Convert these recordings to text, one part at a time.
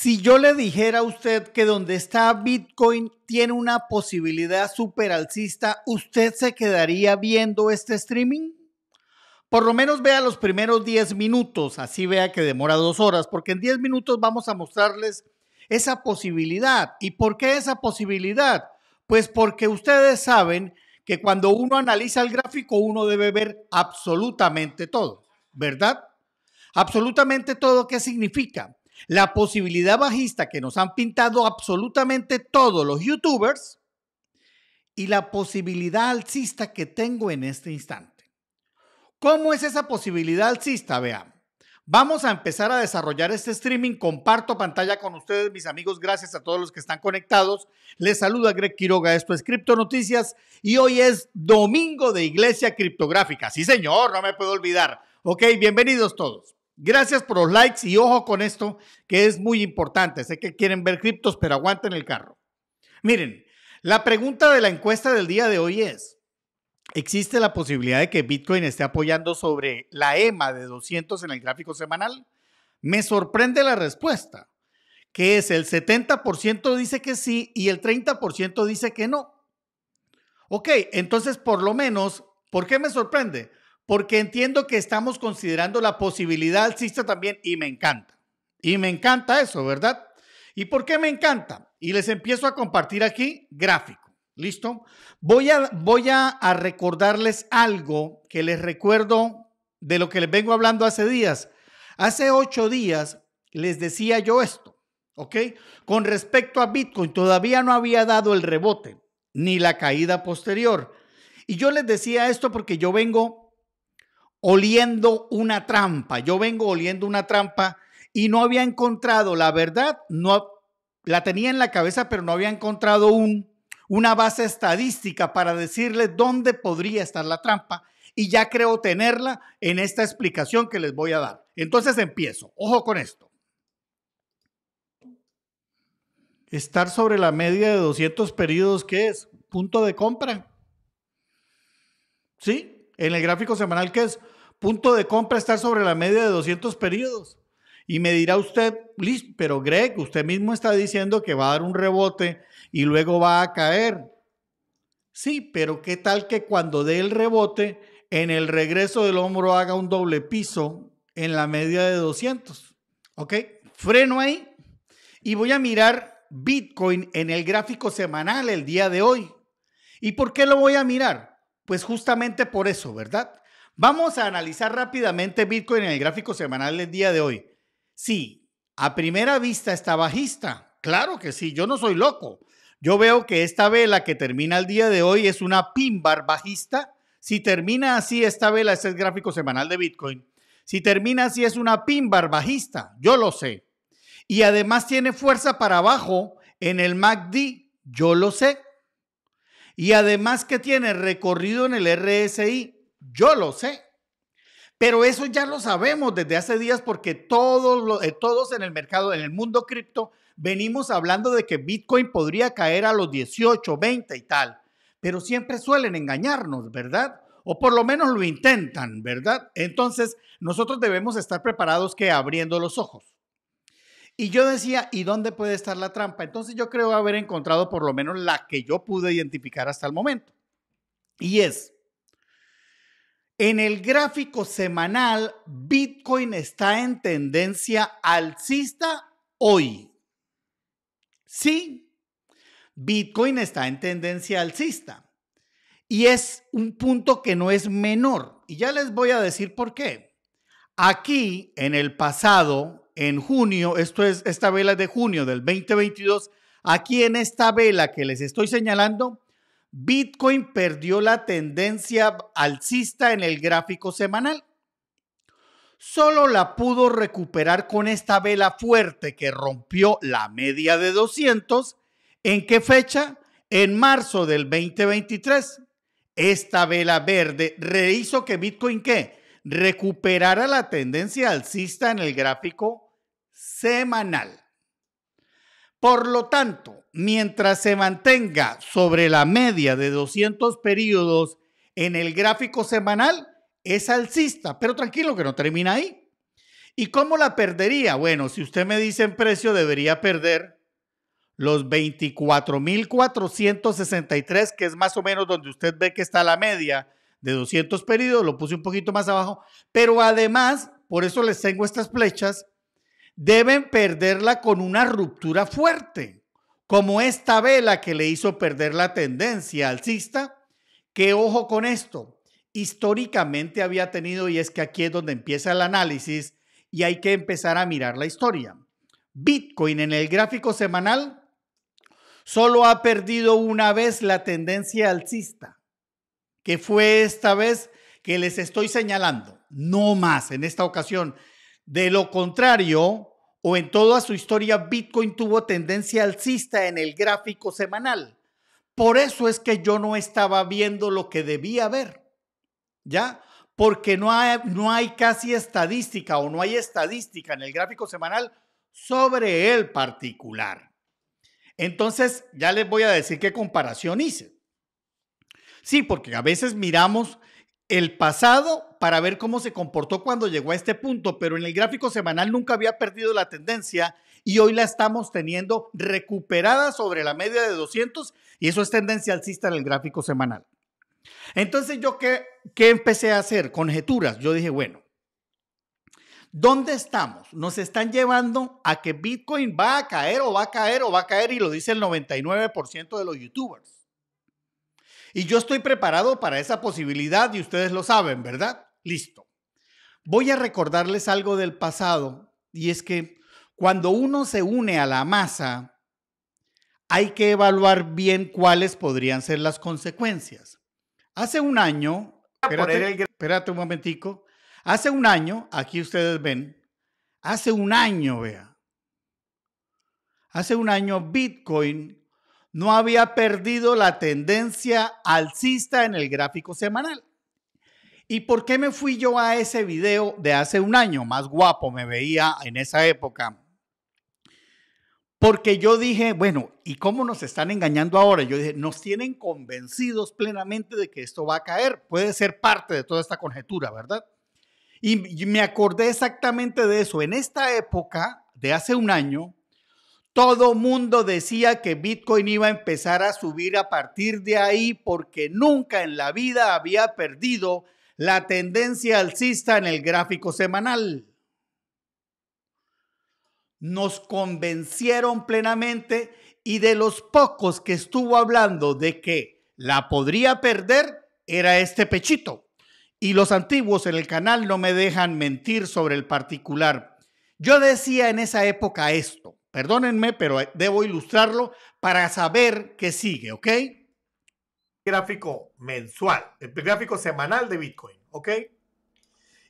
Si yo le dijera a usted que donde está Bitcoin tiene una posibilidad super alcista, ¿usted se quedaría viendo este streaming? Por lo menos vea los primeros 10 minutos, así vea que demora dos horas, porque en 10 minutos vamos a mostrarles esa posibilidad. ¿Y por qué esa posibilidad? Pues porque ustedes saben que cuando uno analiza el gráfico uno debe ver absolutamente todo, ¿verdad? Absolutamente todo, ¿qué significa? la posibilidad bajista que nos han pintado absolutamente todos los youtubers y la posibilidad alcista que tengo en este instante. ¿Cómo es esa posibilidad alcista? Veamos. Vamos a empezar a desarrollar este streaming. Comparto pantalla con ustedes, mis amigos. Gracias a todos los que están conectados. Les saluda Greg Quiroga. Esto es Cripto Noticias y hoy es domingo de Iglesia Criptográfica. Sí, señor, no me puedo olvidar. Ok, bienvenidos todos. Gracias por los likes y ojo con esto que es muy importante. Sé que quieren ver criptos, pero aguanten el carro. Miren, la pregunta de la encuesta del día de hoy es, ¿existe la posibilidad de que Bitcoin esté apoyando sobre la EMA de 200 en el gráfico semanal? Me sorprende la respuesta, que es el 70% dice que sí y el 30% dice que no. Ok, entonces por lo menos, ¿por qué me sorprende? porque entiendo que estamos considerando la posibilidad alcista también y me encanta. Y me encanta eso, ¿verdad? ¿Y por qué me encanta? Y les empiezo a compartir aquí gráfico. ¿Listo? Voy a, voy a, a recordarles algo que les recuerdo de lo que les vengo hablando hace días. Hace ocho días les decía yo esto, ¿ok? Con respecto a Bitcoin, todavía no había dado el rebote ni la caída posterior. Y yo les decía esto porque yo vengo oliendo una trampa. Yo vengo oliendo una trampa y no había encontrado la verdad, no la tenía en la cabeza, pero no había encontrado un, una base estadística para decirle dónde podría estar la trampa y ya creo tenerla en esta explicación que les voy a dar. Entonces empiezo. Ojo con esto. Estar sobre la media de 200 periodos, ¿qué es? Punto de compra. ¿Sí? en el gráfico semanal que es punto de compra estar sobre la media de 200 periodos. Y me dirá usted, listo, pero Greg, usted mismo está diciendo que va a dar un rebote y luego va a caer. Sí, pero ¿qué tal que cuando dé el rebote, en el regreso del hombro haga un doble piso en la media de 200? ¿Ok? Freno ahí y voy a mirar Bitcoin en el gráfico semanal el día de hoy. ¿Y por qué lo voy a mirar? Pues justamente por eso, ¿verdad? Vamos a analizar rápidamente Bitcoin en el gráfico semanal del día de hoy. Sí, a primera vista está bajista. Claro que sí, yo no soy loco. Yo veo que esta vela que termina el día de hoy es una bar bajista. Si termina así esta vela, este es el gráfico semanal de Bitcoin. Si termina así es una pimbar bajista, yo lo sé. Y además tiene fuerza para abajo en el MACD, yo lo sé y además que tiene recorrido en el RSI, yo lo sé. Pero eso ya lo sabemos desde hace días porque todos, eh, todos en el mercado, en el mundo cripto, venimos hablando de que Bitcoin podría caer a los 18, 20 y tal. Pero siempre suelen engañarnos, ¿verdad? O por lo menos lo intentan, ¿verdad? Entonces, nosotros debemos estar preparados que abriendo los ojos. Y yo decía, ¿y dónde puede estar la trampa? Entonces yo creo haber encontrado por lo menos la que yo pude identificar hasta el momento. Y es, en el gráfico semanal, Bitcoin está en tendencia alcista hoy. Sí, Bitcoin está en tendencia alcista. Y es un punto que no es menor. Y ya les voy a decir por qué. Aquí, en el pasado, en junio, esto es, esta vela de junio del 2022, aquí en esta vela que les estoy señalando, Bitcoin perdió la tendencia alcista en el gráfico semanal. Solo la pudo recuperar con esta vela fuerte que rompió la media de 200. ¿En qué fecha? En marzo del 2023. Esta vela verde rehizo que Bitcoin qué? Recuperara la tendencia alcista en el gráfico semanal. Por lo tanto, mientras se mantenga sobre la media de 200 periodos en el gráfico semanal, es alcista, pero tranquilo que no termina ahí. ¿Y cómo la perdería? Bueno, si usted me dice en precio, debería perder los 24.463, que es más o menos donde usted ve que está la media de 200 periodos, lo puse un poquito más abajo, pero además, por eso les tengo estas flechas, deben perderla con una ruptura fuerte, como esta vela que le hizo perder la tendencia alcista, que ojo con esto, históricamente había tenido, y es que aquí es donde empieza el análisis y hay que empezar a mirar la historia. Bitcoin en el gráfico semanal solo ha perdido una vez la tendencia alcista, que fue esta vez que les estoy señalando, no más en esta ocasión. De lo contrario, o en toda su historia Bitcoin tuvo tendencia alcista en el gráfico semanal. Por eso es que yo no estaba viendo lo que debía ver. ¿Ya? Porque no hay, no hay casi estadística o no hay estadística en el gráfico semanal sobre el particular. Entonces, ya les voy a decir qué comparación hice. Sí, porque a veces miramos el pasado para ver cómo se comportó cuando llegó a este punto, pero en el gráfico semanal nunca había perdido la tendencia y hoy la estamos teniendo recuperada sobre la media de 200 y eso es tendencia alcista en el gráfico semanal. Entonces yo qué, empecé a hacer? Conjeturas. Yo dije, bueno, ¿dónde estamos? Nos están llevando a que Bitcoin va a caer o va a caer o va a caer y lo dice el 99% de los youtubers. Y yo estoy preparado para esa posibilidad y ustedes lo saben, ¿verdad? Listo. Voy a recordarles algo del pasado y es que cuando uno se une a la masa, hay que evaluar bien cuáles podrían ser las consecuencias. Hace un año, espérate, un momentico, hace un año, aquí ustedes ven, hace un año, vea, hace un año Bitcoin no había perdido la tendencia alcista en el gráfico semanal. ¿Y por qué me fui yo a ese video de hace un año? Más guapo me veía en esa época. Porque yo dije, bueno, ¿y cómo nos están engañando ahora? Yo dije, nos tienen convencidos plenamente de que esto va a caer. Puede ser parte de toda esta conjetura, ¿verdad? Y me acordé exactamente de eso. En esta época de hace un año, todo mundo decía que Bitcoin iba a empezar a subir a partir de ahí porque nunca en la vida había perdido la tendencia alcista en el gráfico semanal. Nos convencieron plenamente y de los pocos que estuvo hablando de que la podría perder era este pechito. Y los antiguos en el canal no me dejan mentir sobre el particular. Yo decía en esa época esto. Perdónenme, pero eh, debo ilustrarlo para saber qué sigue, ¿ok? Gráfico mensual, el gráfico semanal de Bitcoin, ¿ok?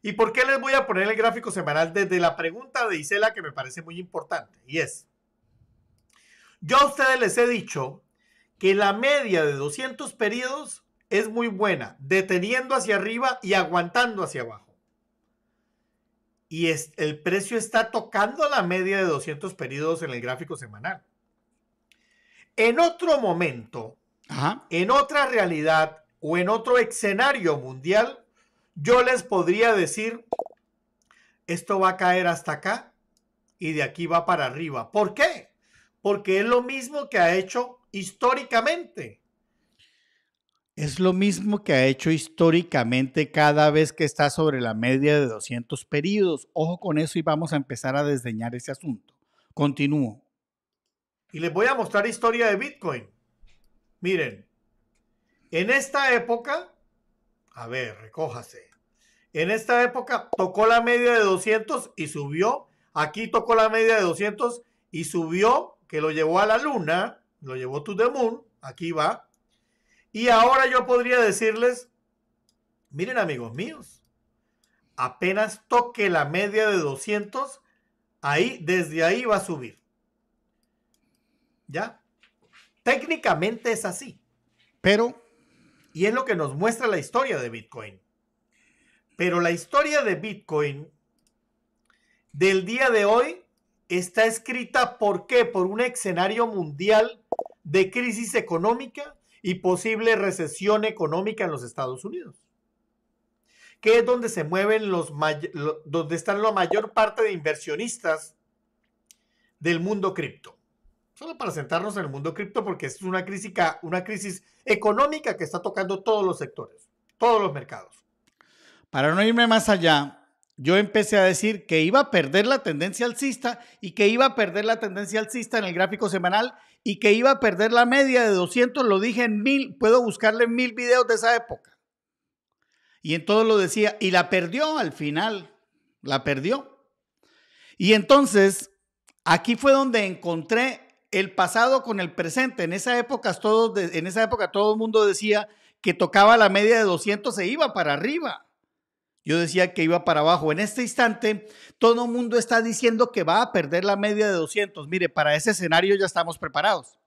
¿Y por qué les voy a poner el gráfico semanal desde la pregunta de Isela que me parece muy importante? Y es, yo a ustedes les he dicho que la media de 200 periodos es muy buena, deteniendo hacia arriba y aguantando hacia abajo y el precio está tocando la media de 200 periodos en el gráfico semanal. En otro momento, en otra realidad o en otro escenario mundial, yo les podría decir, esto va a caer hasta acá y de aquí va para arriba. ¿Por qué? Porque es lo mismo que ha hecho históricamente. Es lo mismo que ha hecho históricamente cada vez que está sobre la media de 200 períodos. Ojo con eso y vamos a empezar a desdeñar ese asunto. Continúo. Y les voy a mostrar historia de Bitcoin. Miren, en esta época, a ver, recójase. En esta época tocó la media de 200 y subió. Aquí tocó la media de 200 y subió, que lo llevó a la luna, lo llevó to the moon. Aquí va y ahora yo podría decirles, miren amigos míos, apenas toque la media de 200, ahí, desde ahí va a subir. ¿Ya? Técnicamente es así. Pero... Y es lo que nos muestra la historia de Bitcoin. Pero la historia de Bitcoin del día de hoy está escrita por qué? Por un escenario mundial de crisis económica, y posible recesión económica en los Estados Unidos, que es donde se mueven los, donde están la mayor parte de inversionistas del mundo cripto. Solo para sentarnos en el mundo cripto porque es una crisis, una crisis económica que está tocando todos los sectores, todos los mercados. Para no irme más allá, yo empecé a decir que iba a perder la tendencia alcista y que iba a perder la tendencia alcista en el gráfico semanal y que iba a perder la media de 200, lo dije en mil, puedo buscarle mil videos de esa época. Y en entonces lo decía, y la perdió al final, la perdió. Y entonces, aquí fue donde encontré el pasado con el presente. En esa época, en esa época todo el mundo decía que tocaba la media de 200, se iba para arriba. Yo decía que iba para abajo. En este instante, todo el mundo está diciendo que va a perder la media de 200. Mire, para ese escenario ya estamos preparados.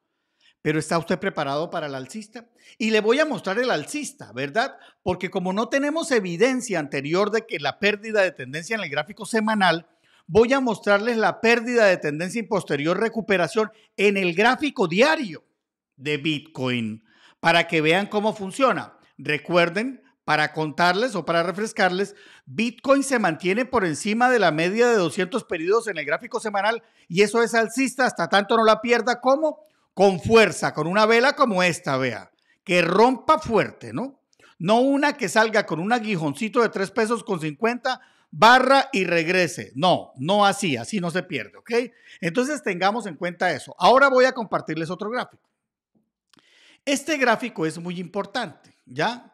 Pero ¿está usted preparado para el alcista? Y le voy a mostrar el alcista, ¿verdad? Porque como no tenemos evidencia anterior de que la pérdida de tendencia en el gráfico semanal, voy a mostrarles la pérdida de tendencia y posterior recuperación en el gráfico diario de Bitcoin para que vean cómo funciona. Recuerden, para contarles o para refrescarles, Bitcoin se mantiene por encima de la media de 200 periodos en el gráfico semanal y eso es alcista hasta tanto no la pierda como con fuerza, con una vela como esta, vea, que rompa fuerte, ¿no? No una que salga con un aguijoncito de 3 pesos con 50 barra y regrese. No, no así, así no se pierde, ¿ok? Entonces tengamos en cuenta eso. Ahora voy a compartirles otro gráfico. Este gráfico es muy importante, ¿ya?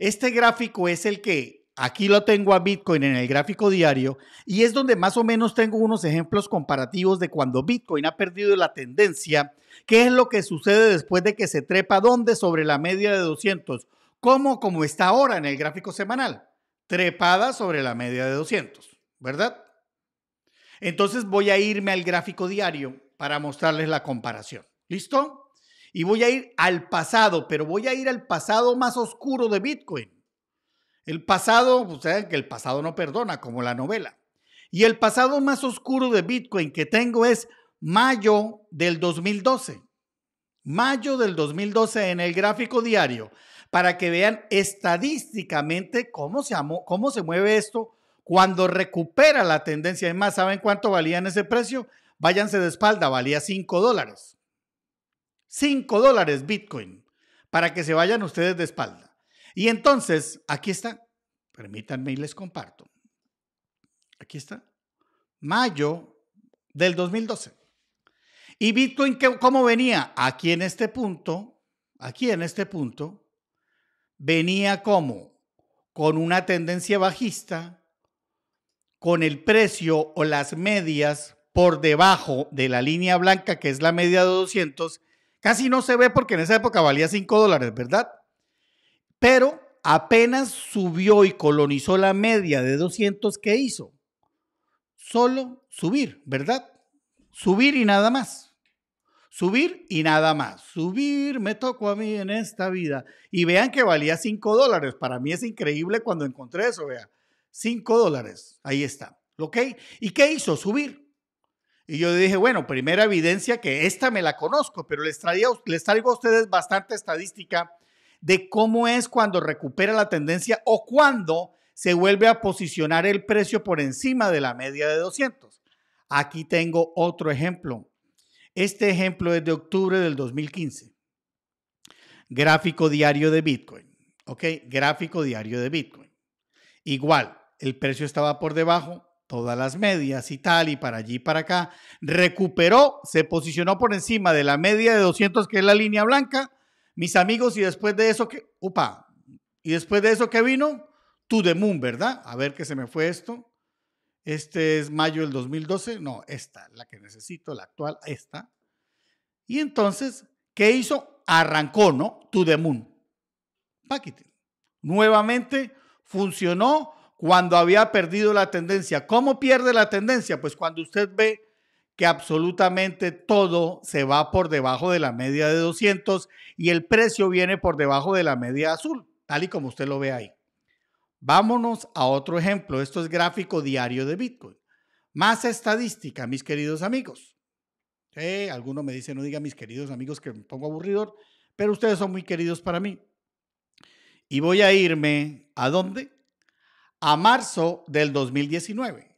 Este gráfico es el que aquí lo tengo a Bitcoin en el gráfico diario y es donde más o menos tengo unos ejemplos comparativos de cuando Bitcoin ha perdido la tendencia, qué es lo que sucede después de que se trepa dónde sobre la media de 200, como como está ahora en el gráfico semanal, trepada sobre la media de 200, ¿verdad? Entonces voy a irme al gráfico diario para mostrarles la comparación. ¿Listo? y voy a ir al pasado, pero voy a ir al pasado más oscuro de Bitcoin. El pasado, ustedes que el pasado no perdona, como la novela. Y el pasado más oscuro de Bitcoin que tengo es mayo del 2012. Mayo del 2012 en el gráfico diario, para que vean estadísticamente cómo se, cómo se mueve esto cuando recupera la tendencia. Además, más, ¿saben cuánto valía en ese precio? Váyanse de espalda, valía 5 dólares. 5 dólares Bitcoin para que se vayan ustedes de espalda. Y entonces, aquí está. Permítanme y les comparto. Aquí está. Mayo del 2012. ¿Y Bitcoin cómo venía? Aquí en este punto, aquí en este punto, venía como con una tendencia bajista, con el precio o las medias por debajo de la línea blanca, que es la media de 200, Casi no se ve porque en esa época valía 5 dólares, ¿verdad? Pero apenas subió y colonizó la media de 200 que hizo. Solo subir, ¿verdad? Subir y nada más. Subir y nada más. Subir me tocó a mí en esta vida. Y vean que valía 5 dólares. Para mí es increíble cuando encontré eso, vea. 5 dólares. Ahí está. ¿Ok? ¿Y qué hizo? Subir. Y yo dije, bueno, primera evidencia que esta me la conozco, pero les, traía, les traigo a ustedes bastante estadística de cómo es cuando recupera la tendencia o cuando se vuelve a posicionar el precio por encima de la media de 200. Aquí tengo otro ejemplo. Este ejemplo es de octubre del 2015. Gráfico diario de Bitcoin. ¿Ok? Gráfico diario de Bitcoin. Igual, el precio estaba por debajo, todas las medias y tal, y para allí para acá. Recuperó, se posicionó por encima de la media de 200, que es la línea blanca. Mis amigos, y después de eso que, upa, y después de eso que vino, To the ¿verdad? A ver ¿qué se me fue esto. Este es mayo del 2012, no, esta, la que necesito, la actual, esta. Y entonces, ¿qué hizo? Arrancó, ¿no? To the Moon. Nuevamente funcionó cuando había perdido la tendencia. ¿Cómo pierde la tendencia? Pues cuando usted ve que absolutamente todo se va por debajo de la media de 200 y el precio viene por debajo de la media azul, tal y como usted lo ve ahí. Vámonos a otro ejemplo. Esto es gráfico diario de Bitcoin. Más estadística, mis queridos amigos. Alguno me dice, no diga mis queridos amigos que me pongo aburridor, pero ustedes son muy queridos para mí. Y voy a irme a dónde? a marzo del 2019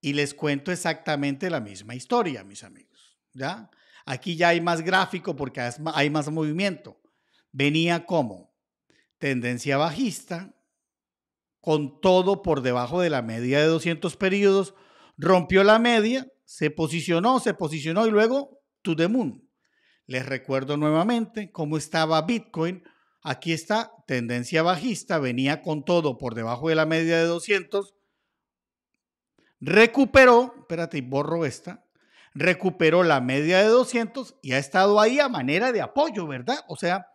y les cuento exactamente la misma historia, mis amigos. ¿ya? Aquí ya hay más gráfico porque hay más movimiento. Venía como tendencia bajista, con todo por debajo de la media de 200 periodos, rompió la media, se posicionó, se posicionó y luego to the moon. Les recuerdo nuevamente cómo estaba Bitcoin Aquí está tendencia bajista, venía con todo por debajo de la media de 200. Recuperó, espérate, borro esta. Recuperó la media de 200 y ha estado ahí a manera de apoyo, ¿verdad? O sea,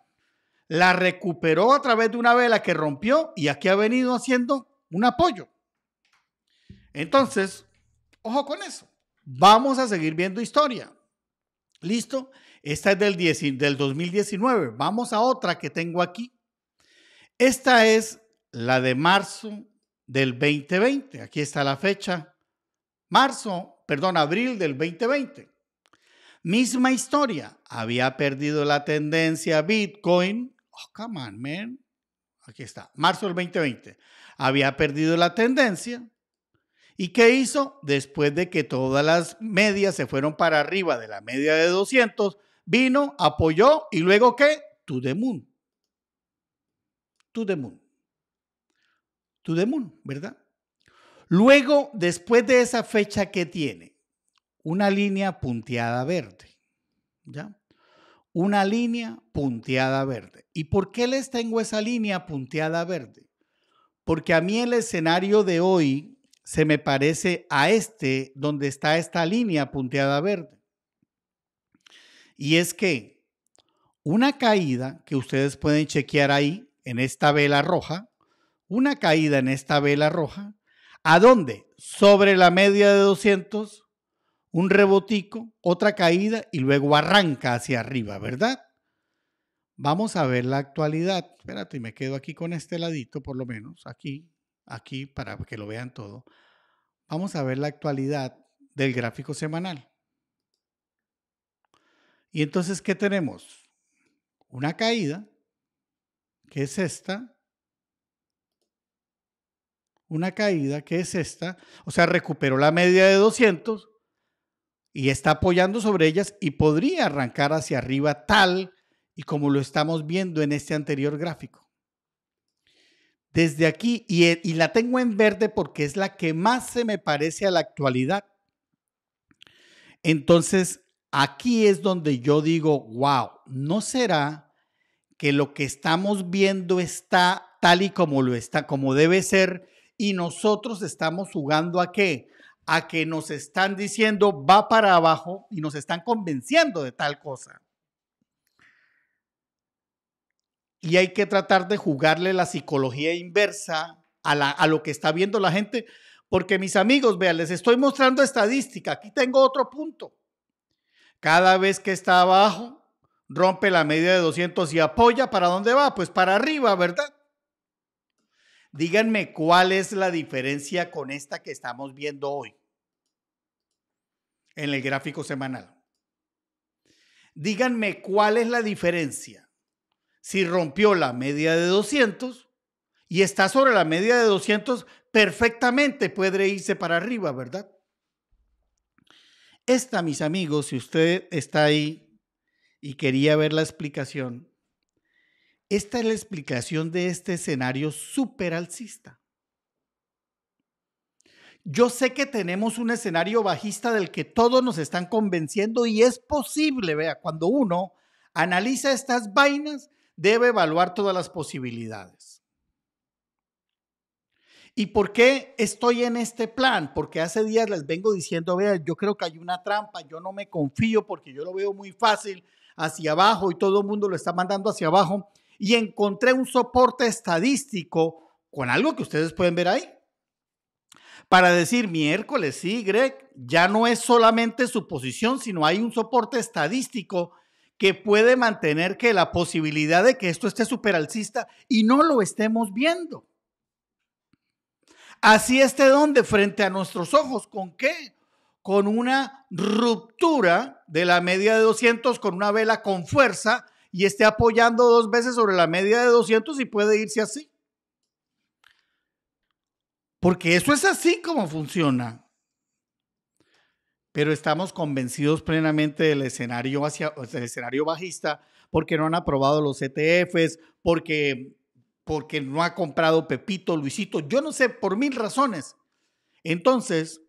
la recuperó a través de una vela que rompió y aquí ha venido haciendo un apoyo. Entonces, ojo con eso. Vamos a seguir viendo historia. ¿Listo? Esta es del, del 2019. Vamos a otra que tengo aquí. Esta es la de marzo del 2020. Aquí está la fecha. Marzo, perdón, abril del 2020. Misma historia. Había perdido la tendencia Bitcoin. Oh, come on, man. Aquí está. Marzo del 2020. Había perdido la tendencia. ¿Y qué hizo? Después de que todas las medias se fueron para arriba de la media de 200, vino, apoyó y luego qué? To the moon. To the moon. ¿verdad? Luego, después de esa fecha, que tiene? Una línea punteada verde. ¿Ya? Una línea punteada verde. ¿Y por qué les tengo esa línea punteada verde? Porque a mí el escenario de hoy se me parece a este donde está esta línea punteada verde. Y es que una caída que ustedes pueden chequear ahí, en esta vela roja, una caída en esta vela roja, ¿a dónde? Sobre la media de 200, un rebotico, otra caída y luego arranca hacia arriba, ¿verdad? Vamos a ver la actualidad. Espérate, me quedo aquí con este ladito, por lo menos, aquí, aquí, para que lo vean todo. Vamos a ver la actualidad del gráfico semanal. Y entonces, ¿qué tenemos? Una caída, que es esta, una caída que es esta, o sea, recuperó la media de 200 y está apoyando sobre ellas y podría arrancar hacia arriba tal y como lo estamos viendo en este anterior gráfico. Desde aquí, y, eh, y la tengo en verde porque es la que más se me parece a la actualidad. Entonces, Aquí es donde yo digo, wow, ¿no será que lo que estamos viendo está tal y como lo está, como debe ser, y nosotros estamos jugando a qué? A que nos están diciendo va para abajo y nos están convenciendo de tal cosa. Y hay que tratar de jugarle la psicología inversa a, lo que está viendo la gente, porque mis amigos, vean, les estoy mostrando estadística, aquí tengo otro punto. Cada vez que está abajo, rompe la media de 200 y apoya. ¿Para dónde va? Pues para arriba, ¿verdad? Díganme cuál es la diferencia con esta que estamos viendo hoy en el gráfico semanal. Díganme cuál es la diferencia si rompió la media de 200 y está sobre la media de 200, perfectamente puede irse para arriba, ¿verdad? Esta, mis amigos, si usted está ahí y quería ver la explicación, esta es la explicación de este escenario súper alcista. Yo sé que tenemos un escenario bajista del que todos nos están convenciendo y es posible, vea, cuando uno analiza estas vainas, debe evaluar todas las posibilidades. ¿Y por qué estoy en este plan? Porque hace días les vengo diciendo, vean, yo creo que hay una trampa, yo no me confío porque yo lo veo muy fácil hacia abajo y todo el mundo lo está mandando hacia abajo. Y encontré un soporte estadístico con algo que ustedes pueden ver ahí. Para decir, miércoles, sí, Greg, ya no es solamente su posición, sino hay un soporte estadístico que puede mantener que la posibilidad de que esto esté super alcista y no lo estemos viendo. Así esté donde, frente a nuestros ojos, ¿con qué? Con una ruptura de la media de 200 con una vela con fuerza y esté apoyando dos veces sobre la media de 200 y puede irse así. Porque eso es así como funciona. Pero estamos convencidos plenamente del escenario, hacia, del escenario bajista porque no han aprobado los ETFs, porque porque no ha comprado Pepito, Luisito, yo no sé, por mil razones. Entonces,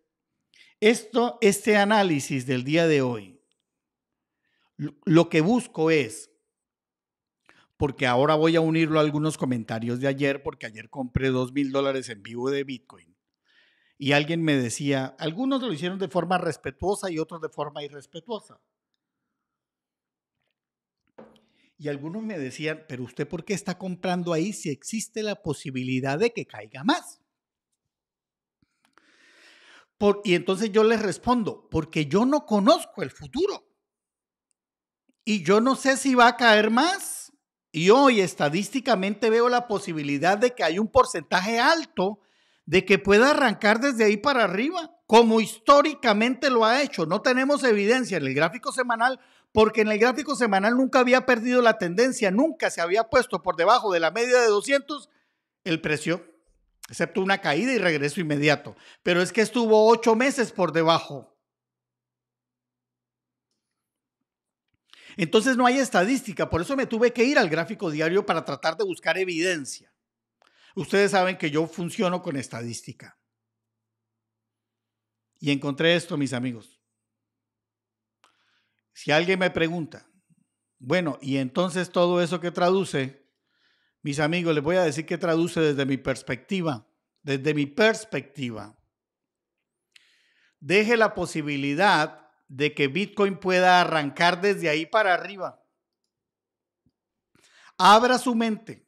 esto, este análisis del día de hoy, lo que busco es, porque ahora voy a unirlo a algunos comentarios de ayer, porque ayer compré dos mil dólares en vivo de Bitcoin. Y alguien me decía, algunos lo hicieron de forma respetuosa y otros de forma irrespetuosa. Y algunos me decían, pero usted por qué está comprando ahí si existe la posibilidad de que caiga más. y entonces yo les respondo, porque yo no conozco el futuro. Y yo no sé si va a caer más. Y hoy estadísticamente veo la posibilidad de que hay un porcentaje alto de que pueda arrancar desde ahí para arriba, como históricamente lo ha hecho. No tenemos evidencia en el gráfico semanal, porque en el gráfico semanal nunca había perdido la tendencia, nunca se había puesto por debajo de la media de 200 el precio, excepto una caída y regreso inmediato. Pero es que estuvo ocho meses por debajo. Entonces no hay estadística, por eso me tuve que ir al gráfico diario para tratar de buscar evidencia. Ustedes saben que yo funciono con estadística. Y encontré esto, mis amigos si alguien me pregunta, bueno, y entonces todo eso que traduce, mis amigos, les voy a decir que traduce desde mi perspectiva, desde mi perspectiva. Deje la posibilidad de que Bitcoin pueda arrancar desde ahí para arriba. Abra su mente.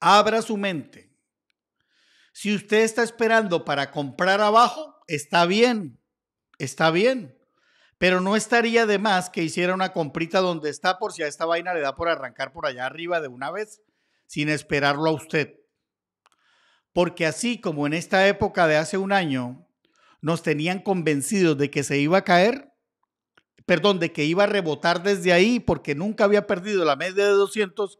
Abra su mente. Si usted está esperando para comprar abajo, está bien. Está bien. Pero no estaría de más que hiciera una comprita donde está por si a esta vaina le da por arrancar por allá arriba de una vez, sin esperarlo a usted. Porque así como en esta época de hace un año nos tenían convencidos de que se iba a caer, perdón, de que iba a rebotar desde ahí porque nunca había perdido la media de 200,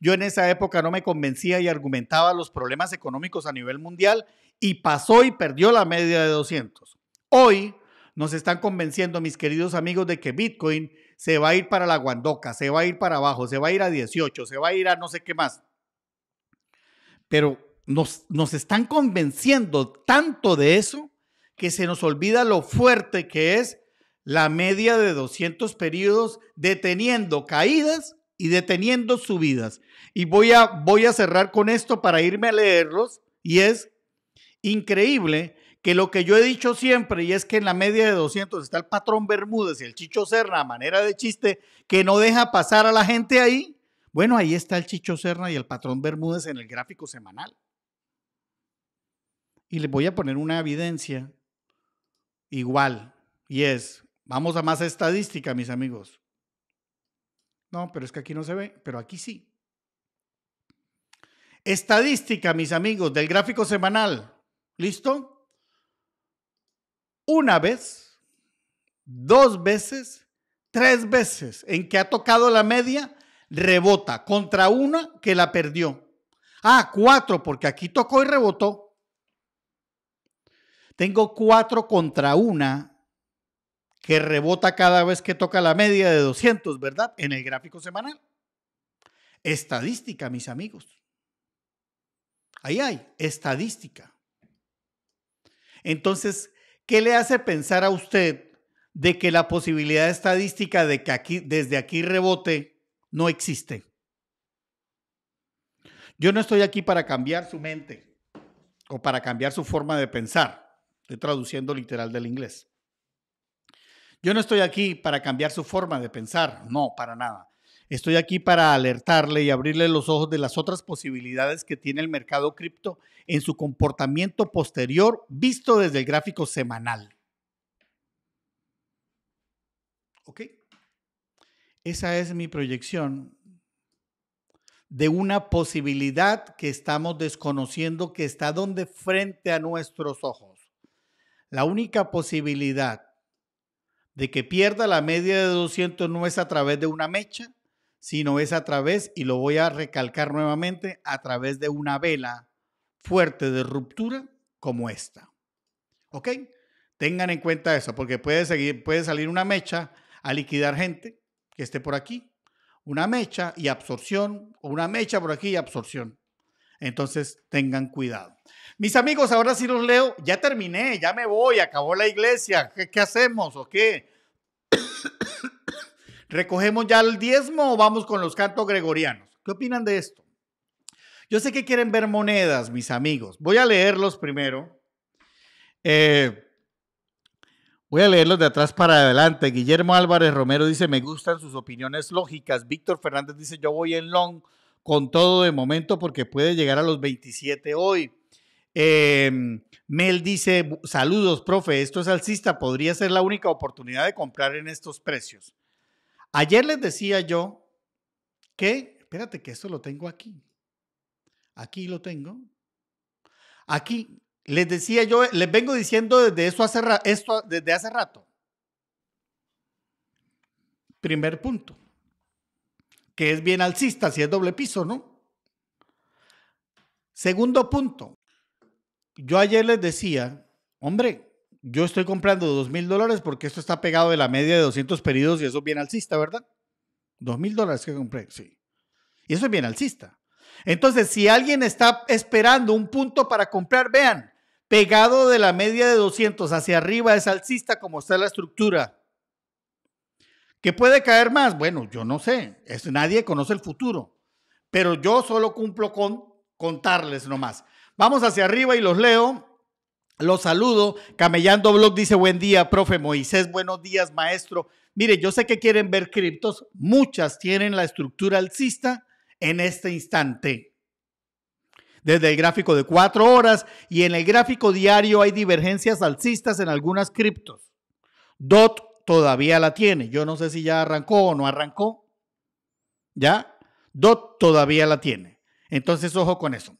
yo en esa época no me convencía y argumentaba los problemas económicos a nivel mundial y pasó y perdió la media de 200. Hoy nos están convenciendo, mis queridos amigos, de que Bitcoin se va a ir para la guandoca, se va a ir para abajo, se va a ir a 18, se va a ir a no sé qué más. Pero nos, nos están convenciendo tanto de eso que se nos olvida lo fuerte que es la media de 200 periodos deteniendo caídas y deteniendo subidas. Y voy a, voy a cerrar con esto para irme a leerlos. Y es increíble que lo que yo he dicho siempre, y es que en la media de 200 está el patrón Bermúdez y el Chicho Serna, a manera de chiste, que no deja pasar a la gente ahí, bueno, ahí está el Chicho Serna y el patrón Bermúdez en el gráfico semanal. Y les voy a poner una evidencia igual, y es, vamos a más estadística, mis amigos. No, pero es que aquí no se ve, pero aquí sí. Estadística, mis amigos, del gráfico semanal. ¿Listo? una vez, dos veces, tres veces en que ha tocado la media, rebota contra una que la perdió. Ah, cuatro, porque aquí tocó y rebotó. Tengo cuatro contra una que rebota cada vez que toca la media de 200, ¿verdad? En el gráfico semanal. Estadística, mis amigos. Ahí hay, estadística. Entonces, ¿Qué le hace pensar a usted de que la posibilidad estadística de que desde aquí rebote no existe? Yo no estoy aquí para cambiar su mente o para cambiar su forma de pensar. Estoy traduciendo literal del inglés. Yo no estoy aquí para cambiar su forma de pensar, no, para nada. Estoy aquí para alertarle y abrirle los ojos de las otras posibilidades que tiene el mercado cripto en su comportamiento posterior visto desde el gráfico semanal. ¿Ok? Esa es mi proyección de una posibilidad que estamos desconociendo que está donde frente a nuestros ojos. La única posibilidad de que pierda la media de 200 no es a través de una mecha, sino es a través, y lo voy a recalcar nuevamente, a través de una vela fuerte de ruptura como esta. ¿Ok? Tengan en cuenta eso, porque puede, seguir, puede salir una mecha a liquidar gente que esté por aquí, una mecha y absorción, o una mecha por aquí y absorción. Entonces, tengan cuidado. Mis amigos, ahora sí los leo. Ya terminé, ya me voy, acabó la iglesia. ¿Qué, qué hacemos o qué? ¿Recogemos ya el diezmo o vamos con los cantos gregorianos? ¿Qué opinan de esto? Yo sé que quieren ver monedas, mis amigos. Voy a leerlos primero. Eh, voy a leerlos de atrás para adelante. Guillermo Álvarez Romero dice, me gustan sus opiniones lógicas. Víctor Fernández dice, yo voy en long con todo de momento porque puede llegar a los 27 hoy. Eh, Mel dice, saludos, profe, esto es alcista, podría ser la única oportunidad de comprar en estos precios. Ayer les decía yo que, espérate que esto lo tengo aquí. Aquí lo tengo. Aquí les decía yo, les vengo diciendo desde eso hace esto desde hace rato. Primer punto, que es bien alcista, si es doble piso, ¿no? Segundo punto, yo ayer les decía, hombre, yo estoy comprando dos mil dólares porque esto está pegado de la media de 200 pedidos y eso es bien alcista, ¿verdad? Dos mil dólares que compré, sí. Y eso es bien alcista. Entonces, si alguien está esperando un punto para comprar, vean, pegado de la media de 200 hacia arriba es alcista como está la estructura. ¿Qué puede caer más? Bueno, yo no sé, nadie conoce el futuro, pero yo solo cumplo con contarles nomás. Vamos hacia arriba y los leo. Los saludo. Camellando Blog dice buen día, profe Moisés. Buenos días, maestro. Mire, yo sé que quieren ver criptos. Muchas tienen la estructura alcista en este instante. Desde el gráfico de cuatro horas y en el gráfico diario hay divergencias alcistas en algunas criptos. DOT todavía la tiene. Yo no sé si ya arrancó o no arrancó. ¿Ya? DOT todavía la tiene. Entonces, ojo con eso.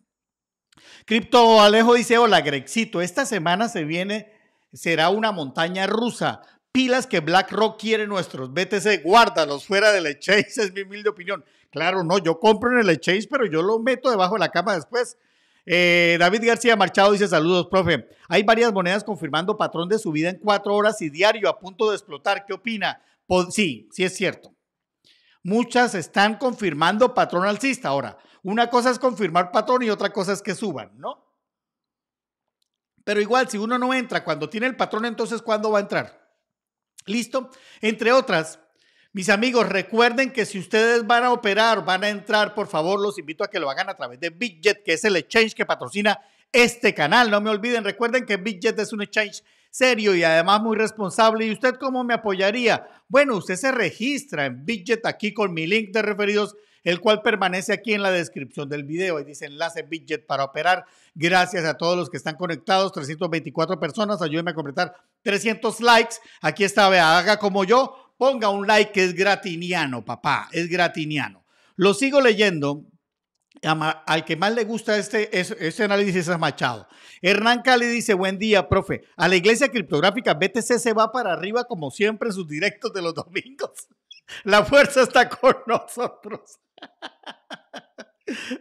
Cripto Alejo dice, hola Grexito, esta semana se viene, será una montaña rusa. Pilas que BlackRock quiere nuestros BTC, guárdalos fuera del exchange, es mi humilde opinión. Claro, no, yo compro en el exchange, pero yo lo meto debajo de la cama después. Eh, David García Marchado dice saludos, profe. Hay varias monedas confirmando patrón de subida en cuatro horas y diario a punto de explotar. ¿Qué opina? sí, sí es cierto. Muchas están confirmando patrón alcista. Ahora, una cosa es confirmar patrón y otra cosa es que suban, ¿no? Pero igual, si uno no entra cuando tiene el patrón, entonces ¿cuándo va a entrar? ¿Listo? Entre otras, mis amigos, recuerden que si ustedes van a operar, van a entrar, por favor, los invito a que lo hagan a través de BitJet, que es el exchange que patrocina este canal. No me olviden, recuerden que BitJet es un exchange serio y además muy responsable. ¿Y usted cómo me apoyaría? Bueno, usted se registra en BitJet aquí con mi link de referidos el cual permanece aquí en la descripción del video. y dice enlace widget para operar. Gracias a todos los que están conectados, 324 personas. Ayúdenme a completar 300 likes. Aquí está, vea, haga como yo. Ponga un like que es gratiniano, papá, es gratiniano. Lo sigo leyendo al que más le gusta este, este, análisis es Machado. Hernán Cali dice, buen día, profe. A la iglesia criptográfica BTC se va para arriba como siempre en sus directos de los domingos. La fuerza está con nosotros.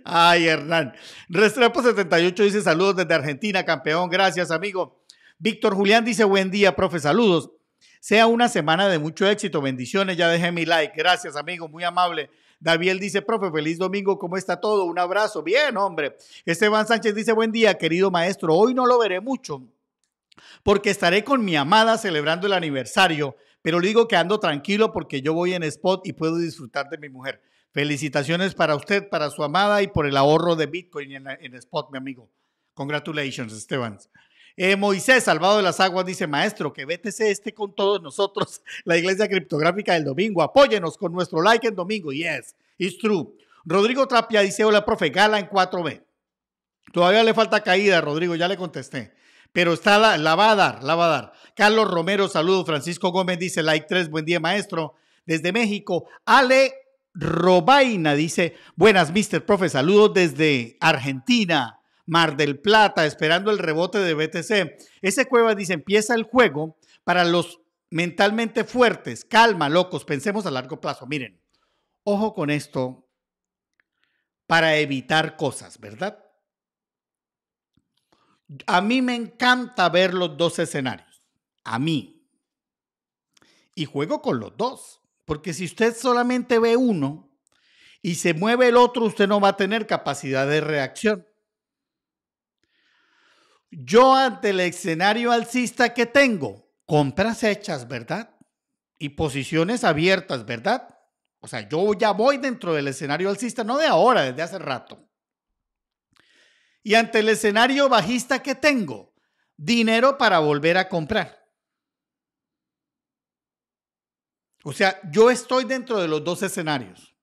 Ay, Hernán. Restrepo78 dice saludos desde Argentina, campeón. Gracias, amigo. Víctor Julián dice buen día, profe, saludos. Sea una semana de mucho éxito, bendiciones, ya dejé mi like. Gracias, amigo, muy amable. David dice, profe, feliz domingo, ¿cómo está todo? Un abrazo, bien, hombre. Esteban Sánchez dice, buen día, querido maestro, hoy no lo veré mucho, porque estaré con mi amada celebrando el aniversario, pero le digo que ando tranquilo porque yo voy en spot y puedo disfrutar de mi mujer. Felicitaciones para usted, para su amada y por el ahorro de Bitcoin en, Spot, mi amigo. Congratulations, Esteban. Eh, Moisés, salvado de las aguas, dice, maestro, que BTC esté con todos nosotros. La iglesia criptográfica del domingo. Apóyenos con nuestro like en domingo. Yes, it's true. Rodrigo Trapia dice, hola, profe, gala en 4B. Todavía le falta caída, Rodrigo, ya le contesté. Pero está la, va a dar, la va a dar. Carlos Romero, saludo. Francisco Gómez dice, like 3, buen día, maestro. Desde México, Ale Robaina dice, buenas, Mr. Profe, saludos desde Argentina, Mar del Plata, esperando el rebote de BTC. Ese cueva dice, empieza el juego para los mentalmente fuertes, calma, locos, pensemos a largo plazo. Miren, ojo con esto para evitar cosas, ¿verdad? A mí me encanta ver los dos escenarios, a mí. Y juego con los dos. Porque si usted solamente ve uno y se mueve el otro, usted no va a tener capacidad de reacción. Yo ante el escenario alcista que tengo, compras hechas, ¿verdad? Y posiciones abiertas, ¿verdad? O sea, yo ya voy dentro del escenario alcista, no de ahora, desde hace rato. Y ante el escenario bajista que tengo, dinero para volver a comprar. O sea, yo estoy dentro de los dos escenarios.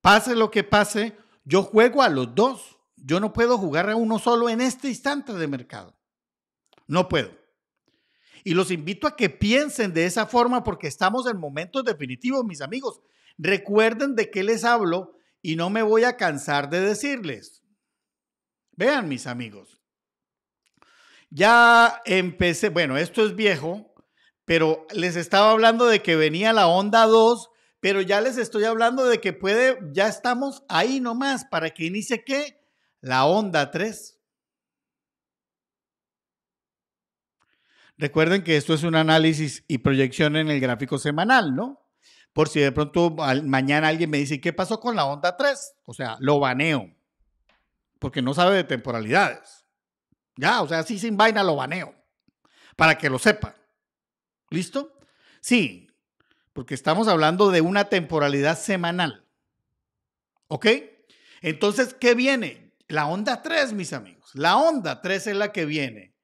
Pase lo que pase, yo juego a los dos. Yo no puedo jugar a uno solo en este instante de mercado. No puedo. Y los invito a que piensen de esa forma porque estamos en momentos definitivos, mis amigos. Recuerden de qué les hablo y no me voy a cansar de decirles. Vean, mis amigos. Ya empecé, bueno, esto es viejo, pero les estaba hablando de que venía la onda 2, pero ya les estoy hablando de que puede, ya estamos ahí nomás para que inicie qué? La onda 3. Recuerden que esto es un análisis y proyección en el gráfico semanal, ¿no? Por si de pronto mañana alguien me dice, ¿qué pasó con la onda 3? O sea, lo baneo, porque no sabe de temporalidades. Ya, o sea, así sin vaina lo baneo, para que lo sepan. ¿Listo? Sí, porque estamos hablando de una temporalidad semanal. ¿Ok? Entonces, ¿qué viene? La onda 3, mis amigos. La onda 3 es la que viene,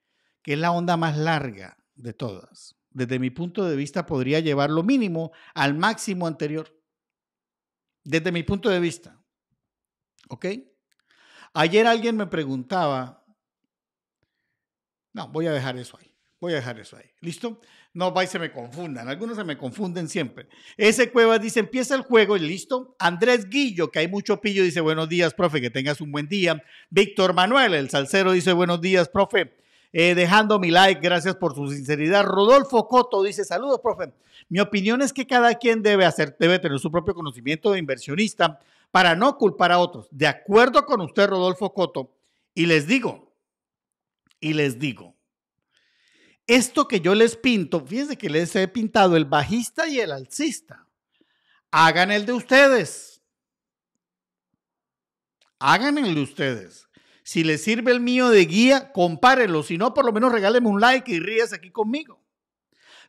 que es la onda más larga de todas. Desde mi punto de vista, podría llevar lo mínimo al máximo anterior. Desde mi punto de vista. ¿Ok? Ayer alguien me preguntaba, no, voy a dejar eso ahí, voy a dejar eso ahí, ¿listo? no va y se me confundan. Algunos se me confunden siempre. Ese Cuevas dice, empieza el juego y listo. Andrés Guillo, que hay mucho pillo, dice, buenos días, profe, que tengas un buen día. Víctor Manuel, el salsero, dice, buenos días, profe. Eh, dejando mi like, gracias por su sinceridad. Rodolfo Coto dice, saludos, profe. Mi opinión es que cada quien debe, hacer, debe tener su propio conocimiento de inversionista para no culpar a otros. De acuerdo con usted, Rodolfo Coto, y les digo, y les digo, esto que yo les pinto, fíjense que les he pintado el bajista y el alcista. Hagan el de ustedes. Hagan el de ustedes. Si les sirve el mío de guía, compárenlo. Si no, por lo menos regálenme un like y ríes aquí conmigo.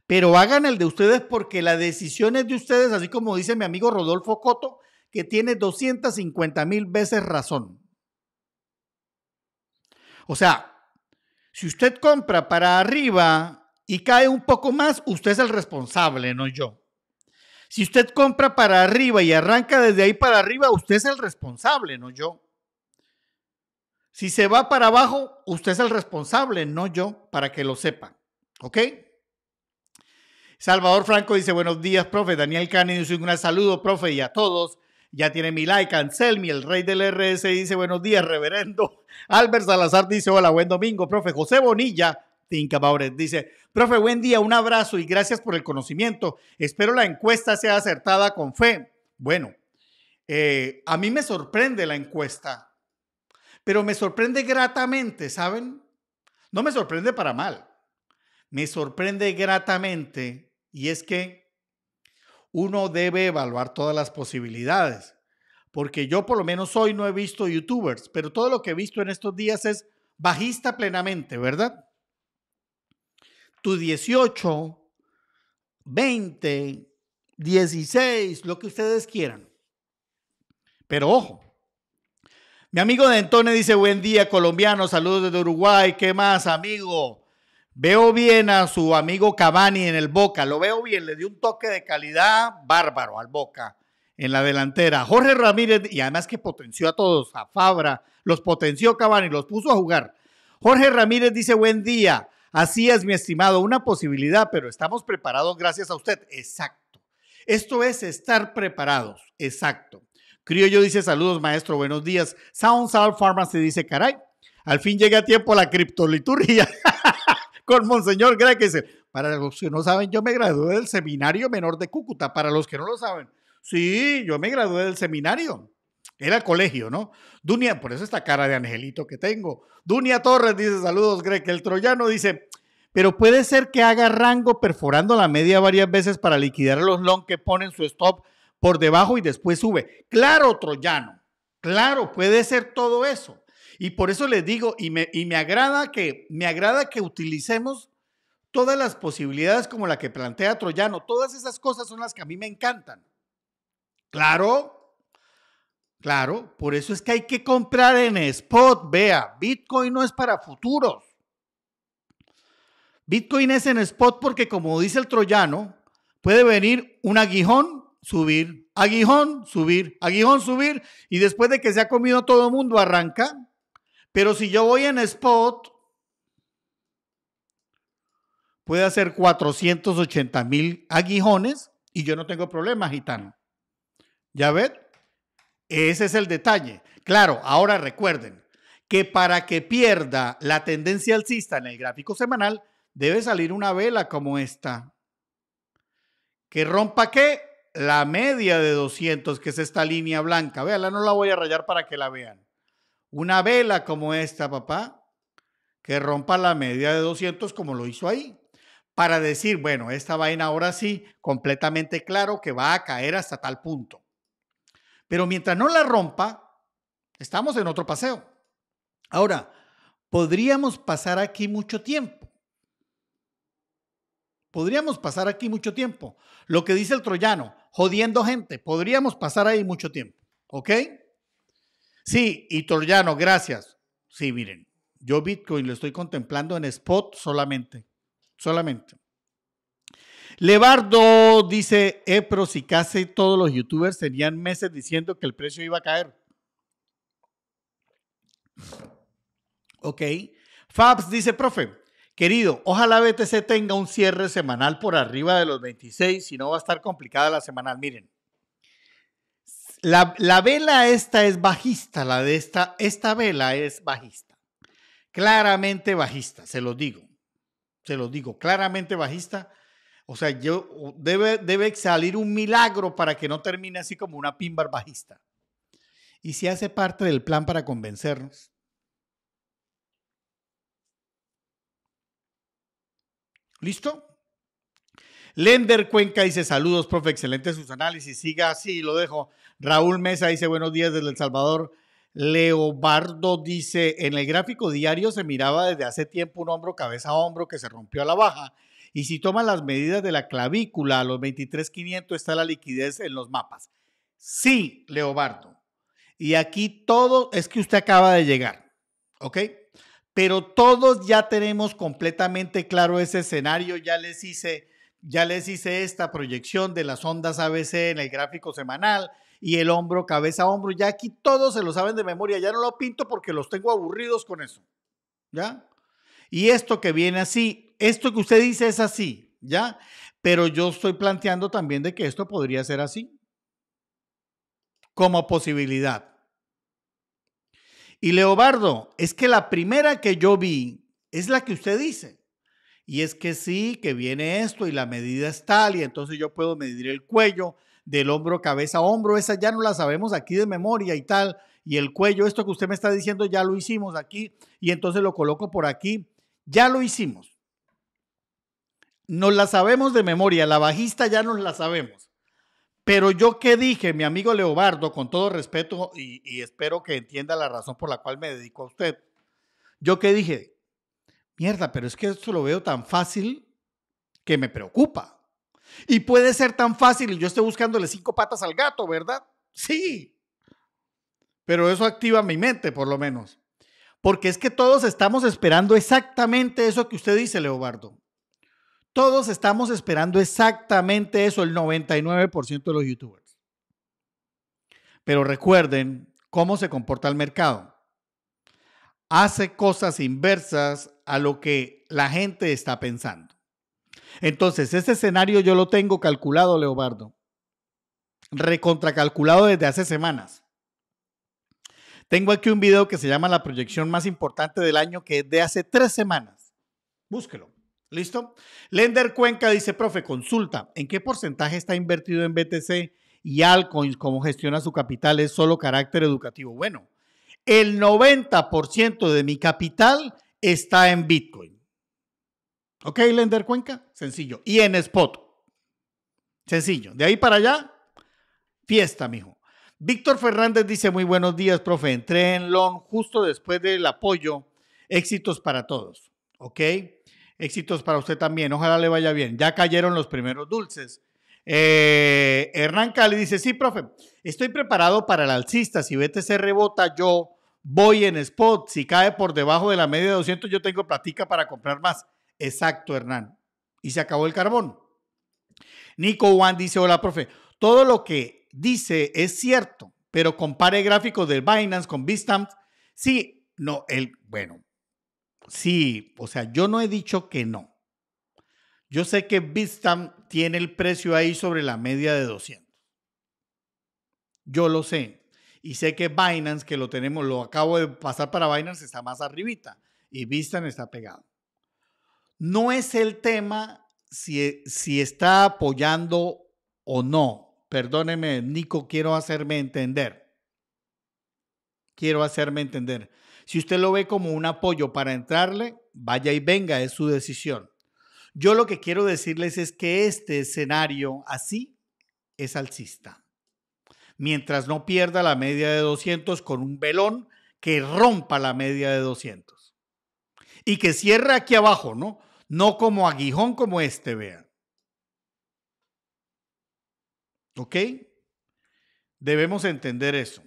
Pero hagan el de ustedes porque la decisión es de ustedes, así como dice mi amigo Rodolfo Coto, que tiene 250 mil veces razón. O sea, si usted compra para arriba y cae un poco más, usted es el responsable, no yo. Si usted compra para arriba y arranca desde ahí para arriba, usted es el responsable, no yo. Si se va para abajo, usted es el responsable, no yo, para que lo sepa. ¿Ok? Salvador Franco dice, buenos días, profe. Daniel Cani, dice un gran saludo, profe, y a todos ya tiene mi like. Anselmi, el rey del RS, dice buenos días, reverendo. Albert Salazar dice hola, buen domingo, profe. José Bonilla, Tinca about dice, profe, buen día, un abrazo y gracias por el conocimiento. Espero la encuesta sea acertada con fe. Bueno, eh, a mí me sorprende la encuesta, pero me sorprende gratamente, ¿saben? No me sorprende para mal, me sorprende gratamente y es que uno debe evaluar todas las posibilidades. Porque yo por lo menos hoy no he visto youtubers, pero todo lo que he visto en estos días es bajista plenamente, ¿verdad? Tu 18, 20, 16, lo que ustedes quieran. Pero ojo, mi amigo de Antonio dice buen día colombiano, saludos desde Uruguay, ¿qué más amigo? Veo bien a su amigo Cavani en el Boca, lo veo bien, le dio un toque de calidad bárbaro al Boca en la delantera. Jorge Ramírez, y además que potenció a todos, a Fabra, los potenció Cavani, los puso a jugar. Jorge Ramírez dice, buen día, así es mi estimado, una posibilidad, pero estamos preparados gracias a usted. Exacto. Esto es estar preparados, exacto. Criollo dice, saludos maestro, buenos días. Sound Sound Pharmacy dice, caray, al fin llega a tiempo la criptoliturgia. con Monseñor Greg dice, Para los que no saben, yo me gradué del Seminario Menor de Cúcuta. Para los que no lo saben, sí, yo me gradué del seminario. Era colegio, ¿no? Dunia, por eso esta cara de angelito que tengo. Dunia Torres dice, saludos Greg, el troyano dice, pero puede ser que haga rango perforando la media varias veces para liquidar los long que ponen su stop por debajo y después sube. Claro, troyano, claro, puede ser todo eso. Y por eso les digo, y me, me, agrada, que, me agrada que utilicemos todas las posibilidades como la que plantea Troyano. Todas esas cosas son las que a mí me encantan. Claro, claro, por eso es que hay que comprar en spot. Vea, Bitcoin no es para futuros. Bitcoin es en spot porque, como dice el troyano, puede venir un aguijón, subir, aguijón, subir, aguijón, subir, y después de que se ha comido todo el mundo, arranca pero si yo voy en spot, puede hacer 480 mil aguijones y yo no tengo problema, gitano. ¿Ya ven? Ese es el detalle. Claro, ahora recuerden que para que pierda la tendencia alcista en el gráfico semanal, debe salir una vela como esta. ¿Que rompa qué? La media de 200, que es esta línea blanca. Véanla, no la voy a rayar para que la vean una vela como esta, papá, que rompa la media de 200 como lo hizo ahí, para decir, bueno, esta vaina ahora sí, completamente claro que va a caer hasta tal punto. Pero mientras no la rompa, estamos en otro paseo. Ahora, podríamos pasar aquí mucho tiempo. Podríamos pasar aquí mucho tiempo. Lo que dice el troyano, jodiendo gente, podríamos pasar ahí mucho tiempo. ¿Ok? Sí, y Toriano, gracias. Sí, miren, yo Bitcoin lo estoy contemplando en spot solamente. Solamente. Levardo dice, eh, pero si casi todos los youtubers tenían meses diciendo que el precio iba a caer. Ok. Fabs dice, profe, querido, ojalá BTC tenga un cierre semanal por arriba de los 26, si no va a estar complicada la semanal. Miren, la, vela esta es bajista, la de esta, esta vela es bajista. Claramente bajista, se lo digo. Se lo digo, claramente bajista. O sea, yo, debe, debe salir un milagro para que no termine así como una pimbar bajista. Y si hace parte del plan para convencernos. ¿Listo? Lender Cuenca dice saludos, profe, excelente sus análisis, siga así, lo dejo. Raúl Mesa dice buenos días desde El Salvador. Leobardo dice, en el gráfico diario se miraba desde hace tiempo un hombro cabeza a hombro que se rompió a la baja y si toma las medidas de la clavícula a los 23.500 está la liquidez en los mapas. Sí, Leobardo. Y aquí todo es que usted acaba de llegar, ¿ok? Pero todos ya tenemos completamente claro ese escenario, ya les hice ya les hice esta proyección de las ondas ABC en el gráfico semanal y el hombro, cabeza, hombro. Ya aquí todos se lo saben de memoria. Ya no lo pinto porque los tengo aburridos con eso. ¿Ya? Y esto que viene así, esto que usted dice es así. ¿Ya? Pero yo estoy planteando también de que esto podría ser así. Como posibilidad. Y Leobardo, es que la primera que yo vi es la que usted dice y es que sí, que viene esto y la medida es tal, y entonces yo puedo medir el cuello del hombro, cabeza, hombro, esa ya no la sabemos aquí de memoria y tal, y el cuello, esto que usted me está diciendo ya lo hicimos aquí, y entonces lo coloco por aquí, ya lo hicimos. Nos la sabemos de memoria, la bajista ya nos la sabemos. Pero yo qué dije, mi amigo Leobardo, con todo respeto y, y espero que entienda la razón por la cual me dedico a usted. Yo qué dije, mierda, pero es que esto lo veo tan fácil que me preocupa. Y puede ser tan fácil y yo esté buscándole cinco patas al gato, ¿verdad? Sí. Pero eso activa mi mente, por lo menos. Porque es que todos estamos esperando exactamente eso que usted dice, Leobardo. Todos estamos esperando exactamente eso, el 99% de los youtubers. Pero recuerden cómo se comporta el mercado. Hace cosas inversas a lo que la gente está pensando. Entonces, este escenario yo lo tengo calculado, Leobardo. Recontracalculado desde hace semanas. Tengo aquí un video que se llama La proyección más importante del año, que es de hace tres semanas. Búsquelo. ¿Listo? Lender Cuenca dice, profe, consulta, ¿en qué porcentaje está invertido en BTC y altcoins? ¿Cómo gestiona su capital? ¿Es solo carácter educativo? Bueno, el 90% de mi capital está en Bitcoin. ¿Ok, Lender Cuenca? Sencillo. Y en Spot. Sencillo. De ahí para allá, fiesta, mijo. Víctor Fernández dice, muy buenos días, profe. Entré en Long justo después del apoyo. Éxitos para todos. ¿Ok? Éxitos para usted también. Ojalá le vaya bien. Ya cayeron los primeros dulces. Eh, Hernán Cali dice, sí, profe, estoy preparado para el alcista. Si BTC rebota, yo voy en spot, si cae por debajo de la media de 200, yo tengo platica para comprar más. Exacto, Hernán. Y se acabó el carbón. Nico Juan dice, hola, profe, todo lo que dice es cierto, pero compare gráficos del Binance con Bitstamp. Sí, no, el, bueno, sí, o sea, yo no he dicho que no. Yo sé que Bitstamp tiene el precio ahí sobre la media de 200. Yo lo sé. Y sé que Binance, que lo tenemos, lo acabo de pasar para Binance, está más arribita y Vistan está pegado. No es el tema si, e, si está apoyando o no. Perdóneme, Nico, quiero hacerme entender. Quiero hacerme entender. Si usted lo ve como un apoyo para entrarle, vaya y venga, es su decisión. Yo lo que quiero decirles es que este escenario así es alcista mientras no pierda la media de 200 con un velón que rompa la media de 200. Y que cierre aquí abajo, ¿no? No como aguijón como este, vean. ¿Ok? Debemos entender eso.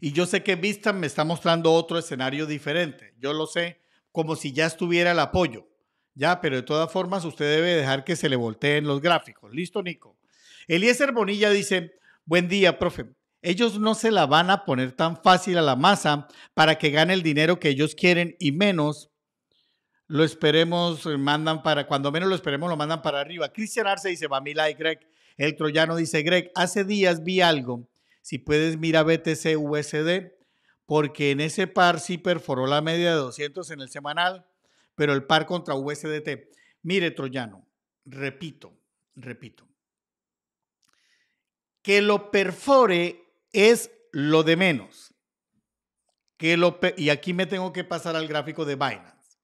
Y yo sé que Vista me está mostrando otro escenario diferente. Yo lo sé, como si ya estuviera el apoyo. Ya, pero de todas formas usted debe dejar que se le volteen los gráficos. ¿Listo, Nico? Eliezer Bonilla dice, Buen día, profe. Ellos no se la van a poner tan fácil a la masa para que gane el dinero que ellos quieren y menos lo esperemos, eh, mandan para, cuando menos lo esperemos, lo mandan para arriba. Cristian Arce dice, mi like, Greg, el troyano dice, Greg, hace días vi algo, si puedes mira BTC USD, porque en ese par sí perforó la media de 200 en el semanal, pero el par contra USDT. Mire, troyano, repito, repito, que lo perfore es lo de menos. Que lo y aquí me tengo que pasar al gráfico de Binance.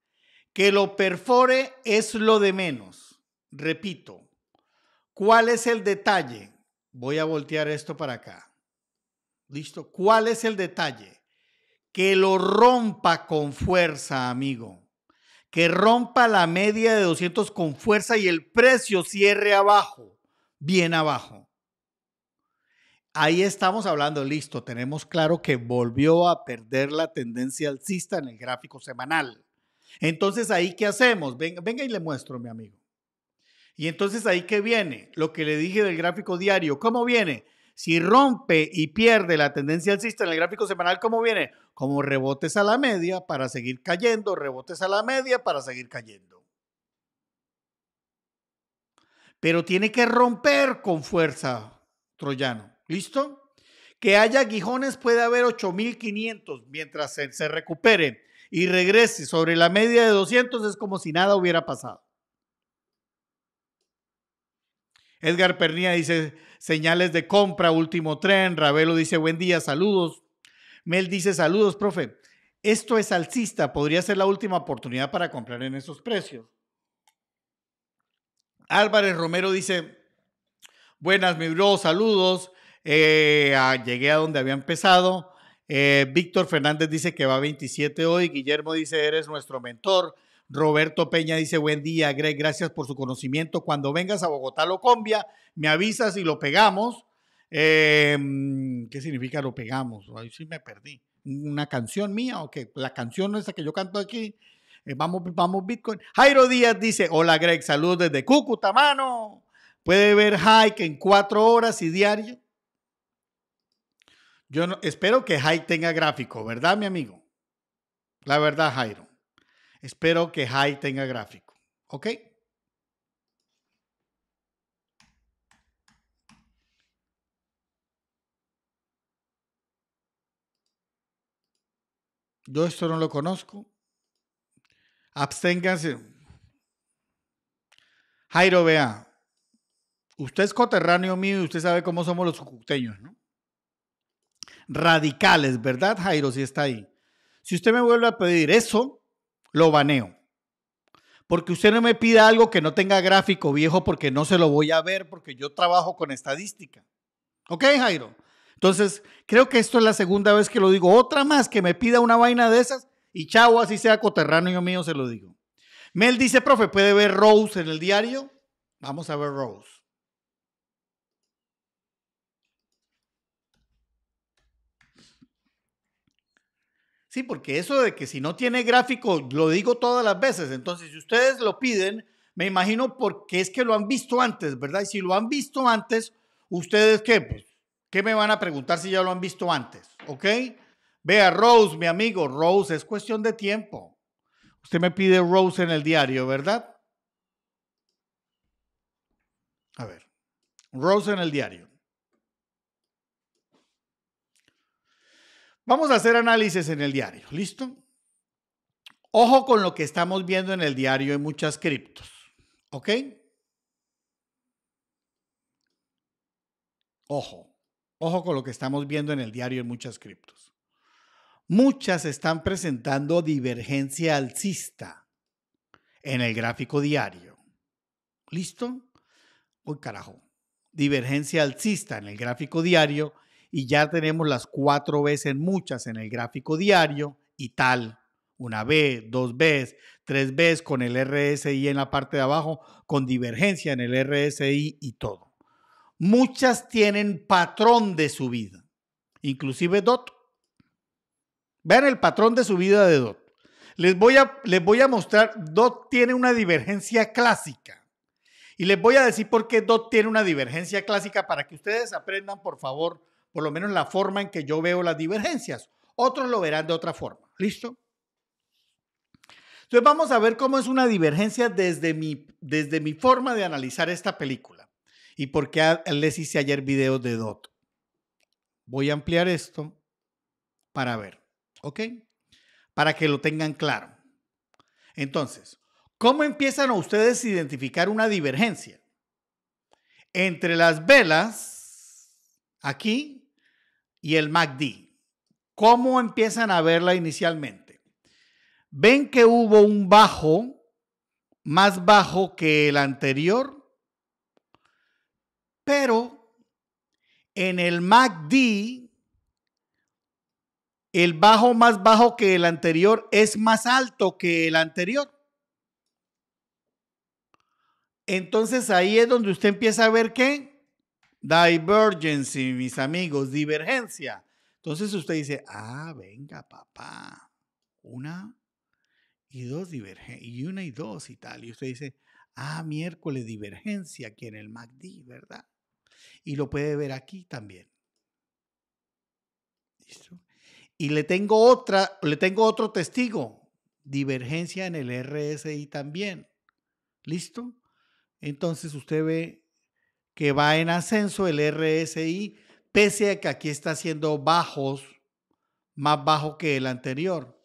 Que lo perfore es lo de menos. Repito, ¿cuál es el detalle? Voy a voltear esto para acá. ¿Listo? ¿Cuál es el detalle? Que lo rompa con fuerza, amigo. Que rompa la media de 200 con fuerza y el precio cierre abajo, bien abajo. Ahí estamos hablando, listo, tenemos claro que volvió a perder la tendencia alcista en el gráfico semanal. Entonces, ¿ahí qué hacemos? Venga, y le muestro, mi amigo. Y entonces, ¿ahí qué viene? Lo que le dije del gráfico diario, ¿cómo viene? Si rompe y pierde la tendencia alcista en el gráfico semanal, ¿cómo viene? Como rebotes a la media para seguir cayendo, rebotes a la media para seguir cayendo. Pero tiene que romper con fuerza, Troyano. ¿Listo? Que haya guijones puede haber 8.500 mientras se, recupere y regrese sobre la media de 200 es como si nada hubiera pasado. Edgar Pernía dice señales de compra, último tren. Ravelo dice buen día, saludos. Mel dice saludos, profe. Esto es alcista, podría ser la última oportunidad para comprar en esos precios. Álvarez Romero dice, buenas, mi bro, saludos. Eh, llegué a donde había empezado. Eh, Víctor Fernández dice que va a 27 hoy. Guillermo dice, eres nuestro mentor. Roberto Peña dice, buen día, Greg, gracias por su conocimiento. Cuando vengas a Bogotá, combia. me avisas y lo pegamos. Em, ¿Qué significa lo pegamos? Ay sí me perdí. ¿Una canción mía o que La canción esa que yo canto aquí. Eh, vamos, vamos, Bitcoin. Jairo Díaz dice, hola, Greg, salud desde Cúcuta, mano. Puede ver Hike en cuatro horas y diario. Yo espero que Jai tenga gráfico, ¿verdad, mi amigo? La verdad, Jairo. Espero que Jai tenga gráfico. ¿Ok? Yo esto no lo conozco. Absténganse. Jairo, vea. Usted es coterráneo mío y usted sabe cómo somos los cucuteños, ¿no? radicales, ¿verdad, Jairo? Si está ahí. Si usted me vuelve a pedir eso, lo baneo. Porque usted no me pida algo que no tenga gráfico viejo porque no se lo voy a ver porque yo trabajo con estadística. ¿Ok, Jairo? Entonces, creo que esto es la segunda vez que lo digo. Otra más que me pida una vaina de esas y chao, así sea coterrano yo mío, se lo digo. Mel dice, profe, ¿puede ver Rose en el diario? Vamos a ver Rose. Sí, porque eso de que si no tiene gráfico, lo digo todas las veces. Entonces, si ustedes lo piden, me imagino porque es que lo han visto antes, ¿verdad? Y si lo han visto antes, ¿ustedes qué? Pues, ¿qué me van a preguntar si ya lo han visto antes? ¿Ok? Vea, Rose, mi amigo, Rose, es cuestión de tiempo. Usted me pide Rose en el diario, ¿verdad? A ver, Rose en el diario. Vamos a hacer análisis en el diario, ¿listo? Ojo con lo que estamos viendo en el diario en muchas criptos, ¿ok? Ojo, ojo con lo que estamos viendo en el diario en muchas criptos. Muchas están presentando divergencia alcista en el gráfico diario. ¿Listo? Uy, carajo. Divergencia alcista en el gráfico diario y ya tenemos las cuatro veces muchas en el gráfico diario y tal. Una vez dos veces tres veces con el RSI en la parte de abajo, con divergencia en el RSI y todo. Muchas tienen patrón de subida, inclusive DOT. Vean el patrón de subida de DOT. Les voy a, les voy a mostrar, DOT tiene una divergencia clásica. Y les voy a decir por qué DOT tiene una divergencia clásica para que ustedes aprendan, por favor, por lo menos la forma en que yo veo las divergencias. Otros lo verán de otra forma. ¿Listo? Entonces vamos a ver cómo es una divergencia desde mi, desde mi forma de analizar esta película y por qué les hice ayer videos de DOT. Voy a ampliar esto para ver, ¿ok? Para que lo tengan claro. Entonces, ¿cómo empiezan a ustedes a identificar una divergencia? Entre las velas, aquí, y el MACD. ¿Cómo empiezan a verla inicialmente? Ven que hubo un bajo más bajo que el anterior, pero en el MACD el bajo más bajo que el anterior es más alto que el anterior. Entonces ahí es donde usted empieza a ver que Divergency, mis amigos, divergencia. Entonces usted dice, ah, venga, papá, una y dos divergencia, y una y dos y tal. Y usted dice, ah, miércoles divergencia aquí en el MACD, ¿verdad? Y lo puede ver aquí también. ¿Listo? Y le tengo otra, le tengo otro testigo, divergencia en el RSI también. ¿Listo? Entonces usted ve que va en ascenso el RSI, pese a que aquí está siendo bajos, más bajo que el anterior.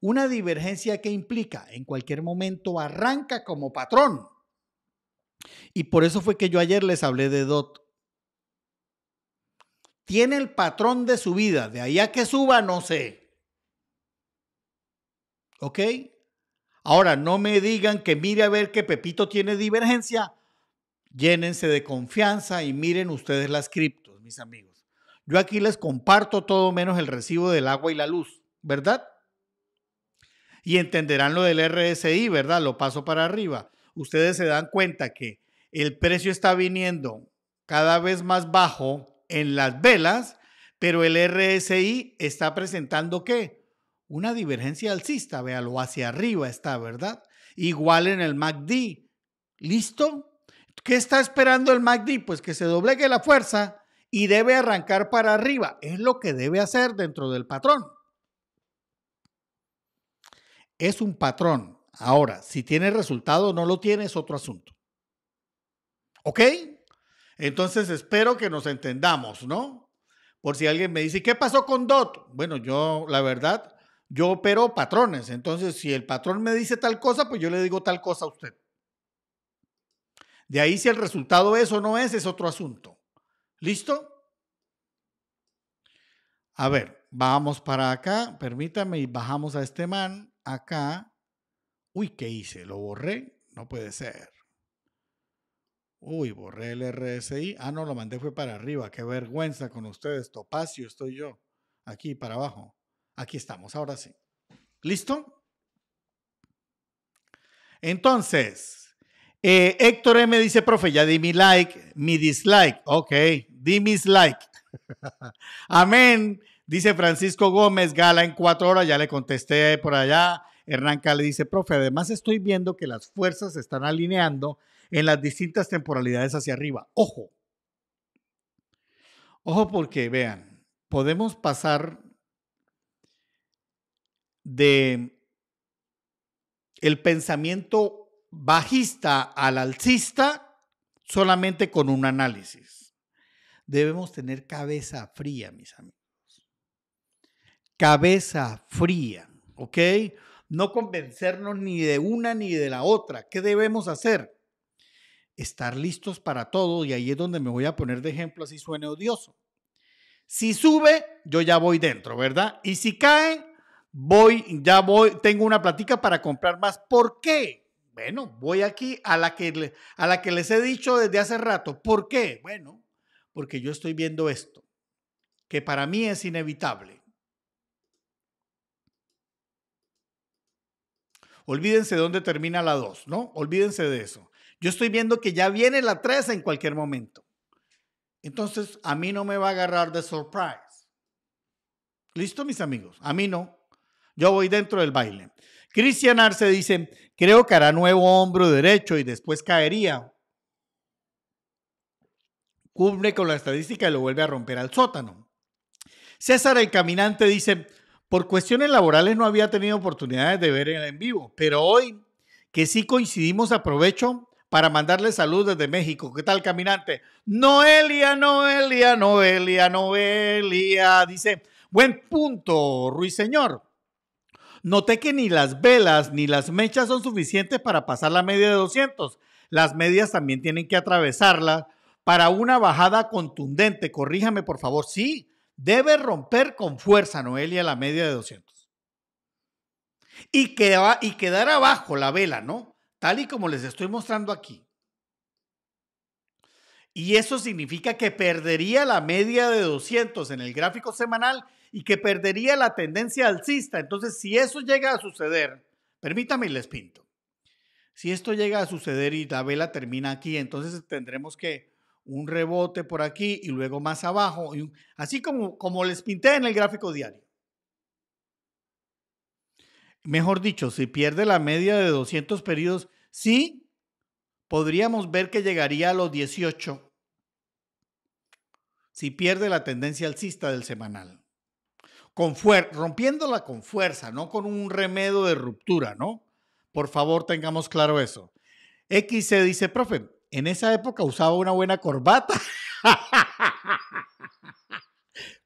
Una divergencia que implica en cualquier momento arranca como patrón. Y por eso fue que yo ayer les hablé de DOT. Tiene el patrón de subida, de ahí a que suba, no sé. ¿Ok? Ahora, no me digan que mire a ver que Pepito tiene divergencia Llénense de confianza y miren ustedes las criptos, mis amigos. Yo aquí les comparto todo menos el recibo del agua y la luz, ¿verdad? Y entenderán lo del RSI, ¿verdad? Lo paso para arriba. Ustedes se dan cuenta que el precio está viniendo cada vez más bajo en las velas, pero el RSI está presentando qué? Una divergencia alcista, véalo, hacia arriba está, ¿verdad? Igual en el MACD. ¿Listo? ¿Qué está esperando el MACD? Pues que se doblegue la fuerza y debe arrancar para arriba. Es lo que debe hacer dentro del patrón. Es un patrón. Ahora, si tiene resultado o no lo tiene es otro asunto. ¿Ok? Entonces espero que nos entendamos, ¿no? Por si alguien me dice, ¿qué pasó con DOT? Bueno, yo, la verdad, yo opero patrones. Entonces, si el patrón me dice tal cosa, pues yo le digo tal cosa a usted. De ahí si el resultado es o no es, es otro asunto. ¿Listo? A ver, vamos para acá, permítame, y bajamos a este man acá. Uy, ¿qué hice? ¿Lo borré? No puede ser. Uy, borré el RSI. Ah, no, lo mandé fue para arriba. Qué vergüenza con ustedes. Topacio estoy yo. Aquí para abajo. Aquí estamos, ahora sí. ¿Listo? Entonces, eh, Héctor M dice, profe, ya di mi like, mi dislike. Ok, di mis like. Amén. Dice Francisco Gómez, gala en cuatro horas, ya le contesté por allá. Hernán le dice, profe, además estoy viendo que las fuerzas se están alineando en las distintas temporalidades hacia arriba. Ojo. Ojo porque, vean, podemos pasar de el pensamiento bajista al alcista solamente con un análisis. Debemos tener cabeza fría, mis amigos. Cabeza fría, ¿ok? No convencernos ni de una ni de la otra. ¿Qué debemos hacer? Estar listos para todo y ahí es donde me voy a poner de ejemplo, así suene odioso. Si sube, yo ya voy dentro, ¿verdad? Y si cae, voy, ya voy, tengo una platica para comprar más. ¿Por qué? Bueno, voy aquí a la, que a la que les he dicho desde hace rato. ¿Por qué? Bueno, porque yo estoy viendo esto, que para mí es inevitable. Olvídense de dónde termina la 2, ¿no? Olvídense de eso. Yo estoy viendo que ya viene la 3 en cualquier momento. Entonces, a mí no me va a agarrar de surprise. ¿Listo, mis amigos? A mí no. Yo voy dentro del baile. Cristian Arce dice, creo que hará nuevo hombro derecho y después caería. Cumple con la estadística y lo vuelve a romper al sótano. César el Caminante dice, por cuestiones laborales no había tenido oportunidades de ver el en vivo, pero hoy que sí coincidimos aprovecho para mandarle salud desde México. ¿Qué tal, caminante? Noelia, Noelia, Noelia, Noelia. Dice, buen punto, Ruiseñor. Noté que ni las velas ni las mechas son suficientes para pasar la media de 200. Las medias también tienen que atravesarla para una bajada contundente. Corríjame, por favor. Sí, debe romper con fuerza, Noelia, la media de 200. Y, y quedar abajo la vela, ¿no? Tal y como les estoy mostrando aquí. Y eso significa que perdería la media de 200 en el gráfico semanal y que perdería la tendencia alcista. Entonces, si eso llega a suceder, permítame y les pinto. Si esto llega a suceder y la vela termina aquí, entonces tendremos que un rebote por aquí y luego más abajo, así como, como les pinté en el gráfico diario. Mejor dicho, si pierde la media de 200 periodos, sí podríamos ver que llegaría a los 18 si pierde la tendencia alcista del semanal con rompiéndola con fuerza, no con un remedio de ruptura, ¿no? Por favor, tengamos claro eso. X dice, profe, en esa época usaba una buena corbata.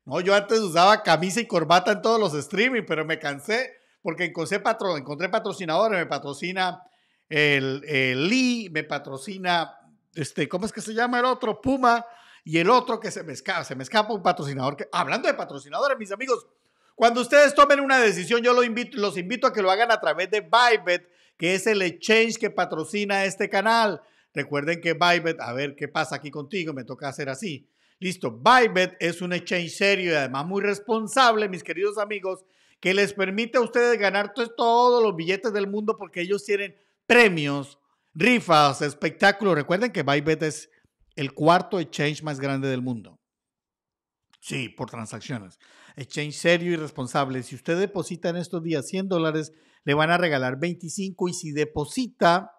no, yo antes usaba camisa y corbata en todos los streaming, pero me cansé porque encontré, encontré patrocinadores, me patrocina el, el Lee, me patrocina, este, ¿cómo es que se llama el otro? Puma y el otro que se me escapa, se me escapa un patrocinador. Que, hablando de patrocinadores, mis amigos, cuando ustedes tomen una decisión, yo los invito, los invito a que lo hagan a través de Bybet, que es el exchange que patrocina este canal. Recuerden que Bybet, a ver qué pasa aquí contigo, me toca hacer así. Listo, Bybet es un exchange serio y además muy responsable, mis queridos amigos, que les permite a ustedes ganar todos los billetes del mundo porque ellos tienen premios, rifas, espectáculos. Recuerden que Bybet es el cuarto exchange más grande del mundo. Sí, por transacciones. Exchange serio y responsable. Si usted deposita en estos días 100 dólares, le van a regalar 25 y si deposita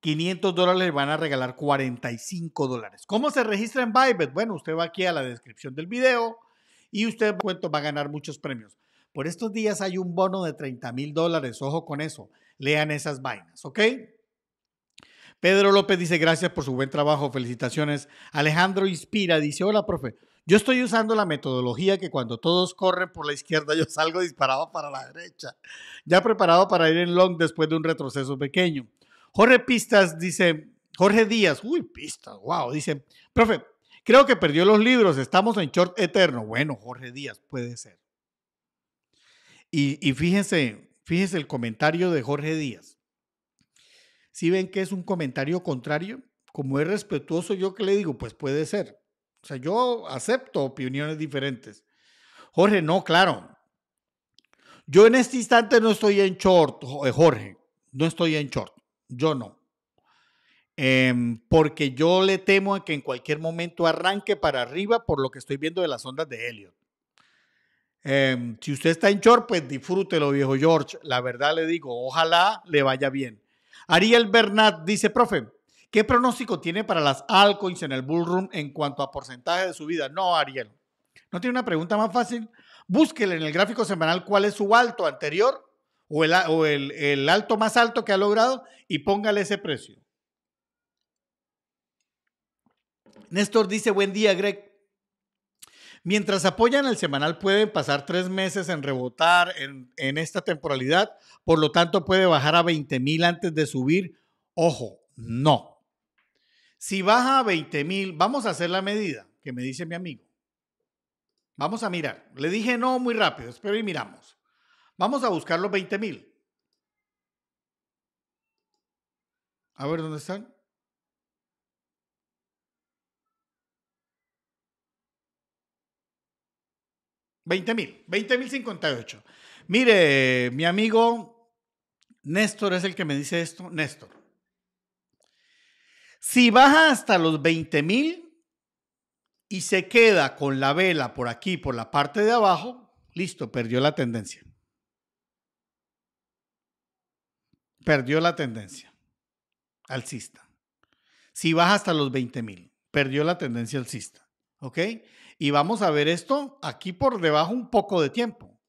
500 dólares, le van a regalar 45 dólares. ¿Cómo se registra en Bybit? Bueno, usted va aquí a la descripción del video y usted cuento, va a ganar muchos premios. Por estos días hay un bono de 30 mil dólares. Ojo con eso. Lean esas vainas, ¿ok? Pedro López dice gracias por su buen trabajo, felicitaciones. Alejandro Inspira dice, hola, profe. Yo estoy usando la metodología que cuando todos corren por la izquierda yo salgo disparado para la derecha, ya preparado para ir en long después de un retroceso pequeño. Jorge Pistas dice, Jorge Díaz, uy, Pistas, wow, dice, profe, creo que perdió los libros, estamos en short eterno. Bueno, Jorge Díaz, puede ser. Y, fíjense, fíjense el comentario de Jorge Díaz si ven que es un comentario contrario, como es respetuoso, yo que le digo, pues puede ser. O sea, yo acepto opiniones diferentes. Jorge, no, claro. Yo en este instante no estoy en short, eh, Jorge. No estoy en short. Yo no. Em, porque yo le temo a que en cualquier momento arranque para arriba por lo que estoy viendo de las ondas de Elliot. Em, si usted está en short, pues disfrútelo, viejo George. La verdad le digo, ojalá le vaya bien. Ariel Bernat dice, profe, ¿qué pronóstico tiene para las altcoins en el bullroom en cuanto a porcentaje de subida? No, Ariel. ¿No tiene una pregunta más fácil? Búsquele en el gráfico semanal cuál es su alto anterior o, el, o el, el alto más alto que ha logrado y póngale ese precio. Néstor dice, buen día, Greg. Mientras apoyan el semanal pueden pasar tres meses en rebotar en, esta temporalidad, por lo tanto puede bajar a 20 mil antes de subir. Ojo, no. Si baja a 20 mil, vamos a hacer la medida que me dice mi amigo. Vamos a mirar. Le dije no muy rápido, espero y miramos. Vamos a buscar los 20 mil. A ver dónde están. 20.000, mil, mil Mire, mi amigo Néstor es el que me dice esto. Néstor, si baja hasta los 20.000 mil y se queda con la vela por aquí, por la parte de abajo, listo, perdió la tendencia. Perdió la tendencia alcista. Si baja hasta los 20.000, mil, perdió la tendencia alcista. ¿Ok? Y vamos a ver esto aquí por debajo un poco de tiempo.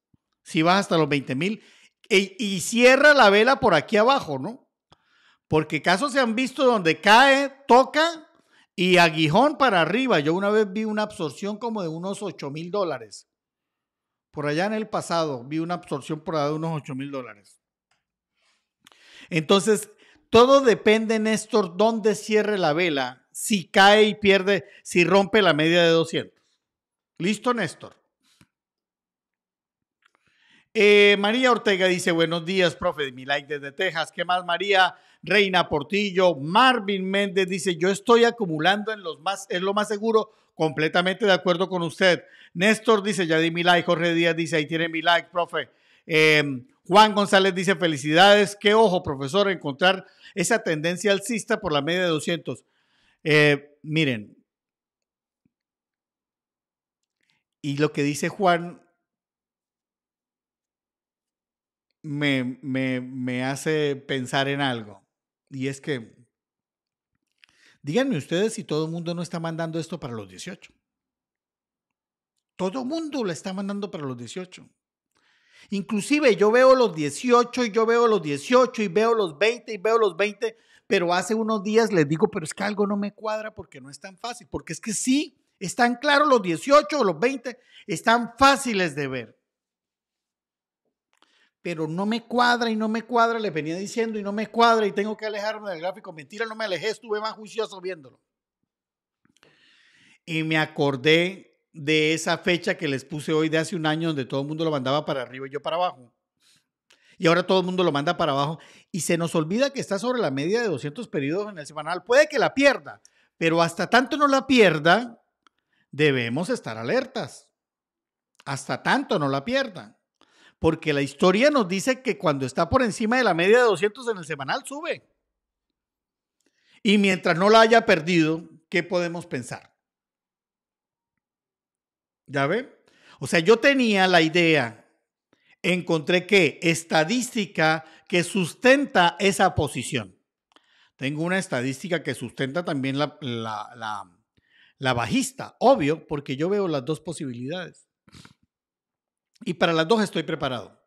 Si vas hasta los 20 mil e, y cierra la vela por aquí abajo, ¿no? Porque casos se han visto donde cae, toca y aguijón para arriba. Yo una vez vi una absorción como de unos 8 mil dólares. Por allá en el pasado vi una absorción por allá de unos 8 mil dólares. Entonces, todo depende, Néstor, dónde cierre la vela, si cae y pierde, si rompe la media de 200. Listo, Néstor. Eh, María Ortega dice, buenos días, profe, de mi like desde Texas. ¿Qué más, María? Reina Portillo, Marvin Méndez dice, yo estoy acumulando en los más, es lo más seguro, completamente de acuerdo con usted. Néstor dice, ya di mi like, Jorge Díaz dice, ahí tiene mi like, profe. Em, Juan González dice, felicidades, qué ojo, profesor, encontrar esa tendencia alcista por la media de 200. Eh, miren, Y lo que dice Juan me, hace pensar en algo. Y es que, díganme ustedes si todo el mundo no está mandando esto para los 18. Todo el mundo lo está mandando para los 18. Inclusive yo veo los 18 y yo veo los 18 y veo los 20 y veo los 20, pero hace unos días les digo, pero es que algo no me cuadra porque no es tan fácil, porque es que sí, están claros los 18 o los 20, están fáciles de ver. Pero no me cuadra y no me cuadra, les venía diciendo y no me cuadra y tengo que alejarme del gráfico. Mentira, no me alejé, estuve más juicioso viéndolo. Y me acordé de esa fecha que les puse hoy de hace un año donde todo el mundo lo mandaba para arriba y yo para abajo y ahora todo el mundo lo manda para abajo y se nos olvida que está sobre la media de 200 periodos en el semanal. Puede que la pierda, pero hasta tanto no la pierda, debemos estar alertas. Hasta tanto no la pierdan. Porque la historia nos dice que cuando está por encima de la media de 200 en el semanal, sube. Y mientras no la haya perdido, ¿qué podemos pensar? ¿Ya ve? O sea, yo tenía la idea, encontré ¿qué? estadística que sustenta esa posición. Tengo una estadística que sustenta también la la bajista, obvio, porque yo veo las dos posibilidades. Y para las dos estoy preparado.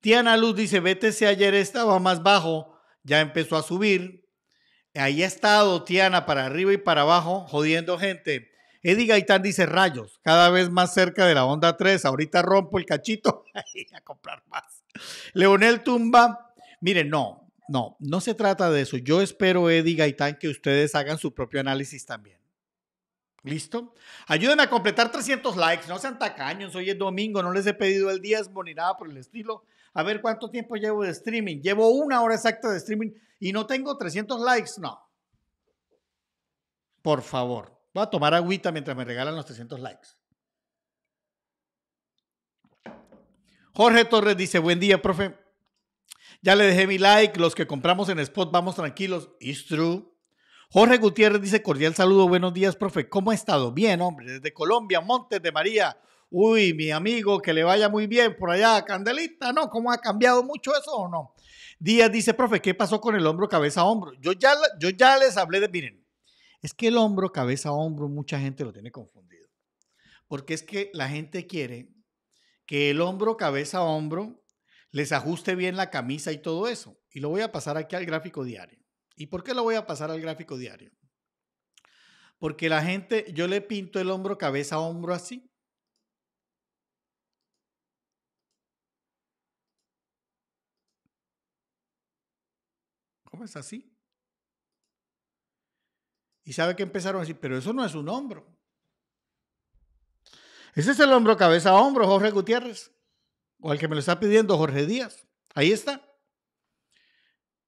Tiana Luz dice, vete si ayer estaba más bajo, ya empezó a subir. Ahí ha estado Tiana para arriba y para abajo, jodiendo gente. Eddie Gaitán dice, rayos, cada vez más cerca de la onda 3, ahorita rompo el cachito a comprar más. Leonel Tumba, miren, no, no, no se trata de eso. Yo espero, Eddie Gaitán, que ustedes hagan su propio análisis también. ¿Listo? Ayúdenme a completar 300 likes, no sean tacaños, hoy es domingo, no les he pedido el diezmo ni nada por el estilo. A ver cuánto tiempo llevo de streaming. Llevo una hora exacta de streaming y no tengo 300 likes, no. Por favor, voy a tomar agüita mientras me regalan los 300 likes. Jorge Torres dice, buen día, profe. Ya le dejé mi like, los que compramos en Spot vamos tranquilos. It's true. Jorge Gutiérrez dice, cordial saludo, buenos días, profe. ¿Cómo ha estado? Bien, hombre, desde Colombia, Montes de María. Uy, mi amigo, que le vaya muy bien por allá, Candelita, ¿no? ¿Cómo ha cambiado mucho eso o no? Díaz dice, profe, ¿qué pasó con el hombro, cabeza, hombro? Yo ya, yo ya les hablé de, miren, es que el hombro, cabeza, hombro, mucha gente lo tiene confundido. Porque es que la gente quiere que el hombro, cabeza, hombro les ajuste bien la camisa y todo eso. Y lo voy a pasar aquí al gráfico diario. ¿Y por qué lo voy a pasar al gráfico diario? Porque la gente, yo le pinto el hombro cabeza a hombro así. ¿Cómo es así? Y sabe que empezaron a decir, pero eso no es un hombro. Ese es el hombro cabeza a hombro, Jorge Gutiérrez. O al que me lo está pidiendo, Jorge Díaz. Ahí está.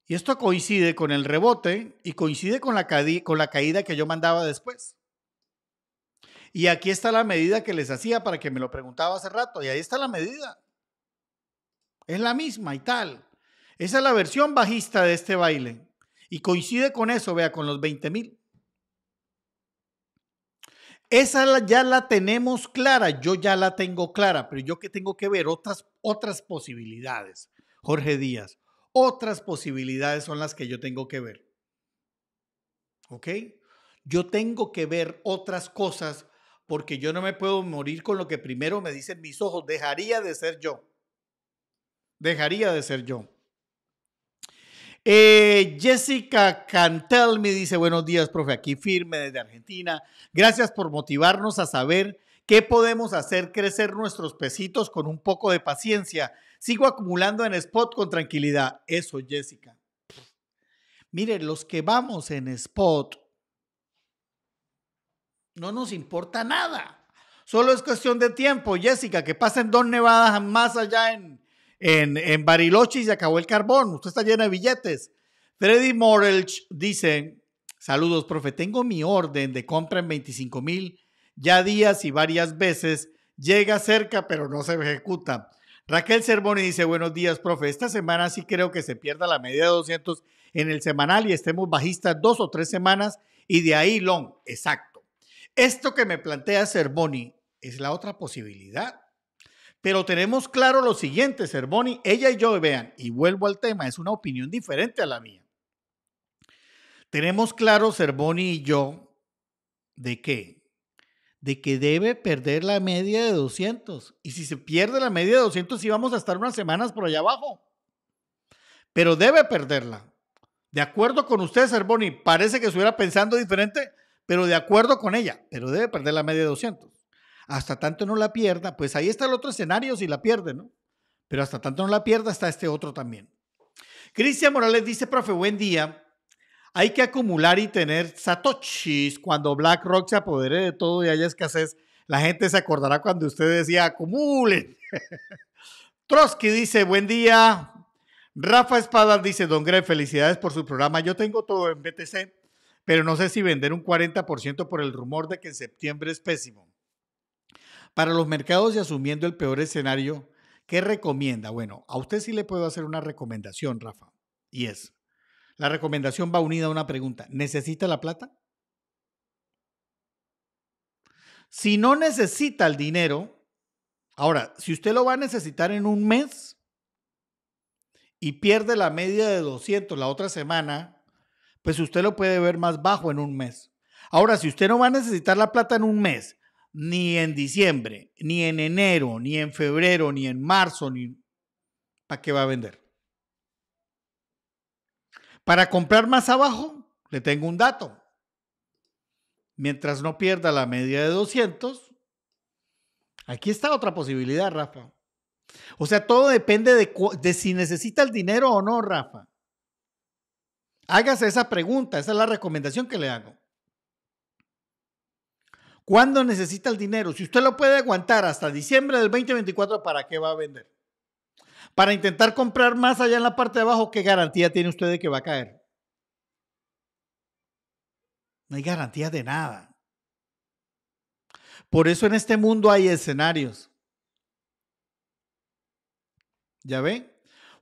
Y esto coincide con el rebote y coincide con la, caída que yo mandaba después. Y aquí está la medida que les hacía para que me lo preguntaba hace rato. Y ahí está la medida. Es la misma y tal. Esa es la versión bajista de este baile. Y coincide con eso, vea, con los 20 mil. Esa ya la tenemos clara, yo ya la tengo clara, pero yo que tengo que ver otras, otras posibilidades, Jorge Díaz, otras posibilidades son las que yo tengo que ver. ¿Ok? Yo tengo que ver otras cosas porque yo no me puedo morir con lo que primero me dicen mis ojos. Dejaría de ser yo. Dejaría de ser yo. Eh, Jessica Cantel me dice, buenos días, profe, aquí firme desde Argentina. Gracias por motivarnos a saber qué podemos hacer crecer nuestros pesitos con un poco de paciencia Sigo acumulando en spot con tranquilidad. Eso, Jessica. Miren, los que vamos en spot, no nos importa nada. Solo es cuestión de tiempo, Jessica, que pasen dos nevadas más allá en, en, en Bariloche y se acabó el carbón. Usted está llena de billetes. Freddy Morelch dice, saludos, profe, tengo mi orden de compra en 25 mil ya días y varias veces. Llega cerca, pero no se ejecuta. Raquel Cermoni dice, buenos días, profe. Esta semana sí creo que se pierda la media de 200 en el semanal y estemos bajistas dos o tres semanas y de ahí long. Exacto. Esto que me plantea Cermoni es la otra posibilidad. Pero tenemos claro lo siguiente, Cermoni, ella y yo vean, y vuelvo al tema, es una opinión diferente a la mía. Tenemos claro, Cermoni y yo, de que de que debe perder la media de 200. Y si se pierde la media de 200, sí vamos a estar unas semanas por allá abajo. Pero debe perderla. De acuerdo con usted, Serboni, parece que estuviera pensando diferente, pero de acuerdo con ella, pero debe perder la media de 200. Hasta tanto no la pierda, pues ahí está el otro escenario si la pierde, ¿no? Pero hasta tanto no la pierda, está este otro también. Cristian Morales dice, profe, buen día. Hay que acumular y tener satoshis cuando BlackRock se apodere de todo y haya escasez. La gente se acordará cuando usted decía acumulen. Trotsky dice, buen día. Rafa Espada dice, don Greg, felicidades por su programa. Yo tengo todo en BTC, pero no sé si vender un 40% por el rumor de que en septiembre es pésimo. Para los mercados y asumiendo el peor escenario, ¿qué recomienda? Bueno, a usted sí le puedo hacer una recomendación, Rafa, y es, la recomendación va unida a una pregunta. ¿Necesita la plata? Si no necesita el dinero, ahora, si usted lo va a necesitar en un mes y pierde la media de 200 la otra semana, pues usted lo puede ver más bajo en un mes. Ahora, si usted no va a necesitar la plata en un mes, ni en diciembre, ni en enero, ni en febrero, ni en marzo, ni ¿para qué va a vender? Para comprar más abajo, le tengo un dato. Mientras no pierda la media de 200, aquí está otra posibilidad, Rafa. O sea, todo depende de, si necesita el dinero o no, Rafa. Hágase esa pregunta, esa es la recomendación que le hago. ¿Cuándo necesita el dinero? Si usted lo puede aguantar hasta diciembre del 2024, ¿para qué va a vender? para intentar comprar más allá en la parte de abajo, ¿qué garantía tiene usted de que va a caer? No hay garantía de nada. Por eso en este mundo hay escenarios. ¿Ya ven?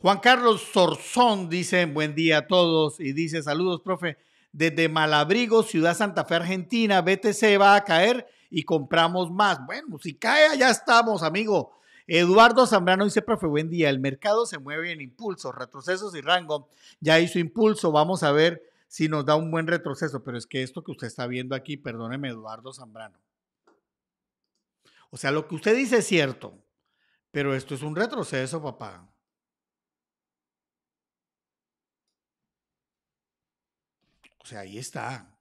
Juan Carlos Sorzón dice buen día a todos y dice saludos, profe. Desde Malabrigo, Ciudad Santa Fe, Argentina, BTC va a caer y compramos más. Bueno, si cae, allá estamos, amigo. Eduardo Zambrano dice, profe, buen día. El mercado se mueve en impulso retrocesos y rango. Ya hizo impulso. Vamos a ver si nos da un buen retroceso. Pero es que esto que usted está viendo aquí, perdóneme, Eduardo Zambrano. O sea, lo que usted dice es cierto, pero esto es un retroceso, papá. O sea, ahí está.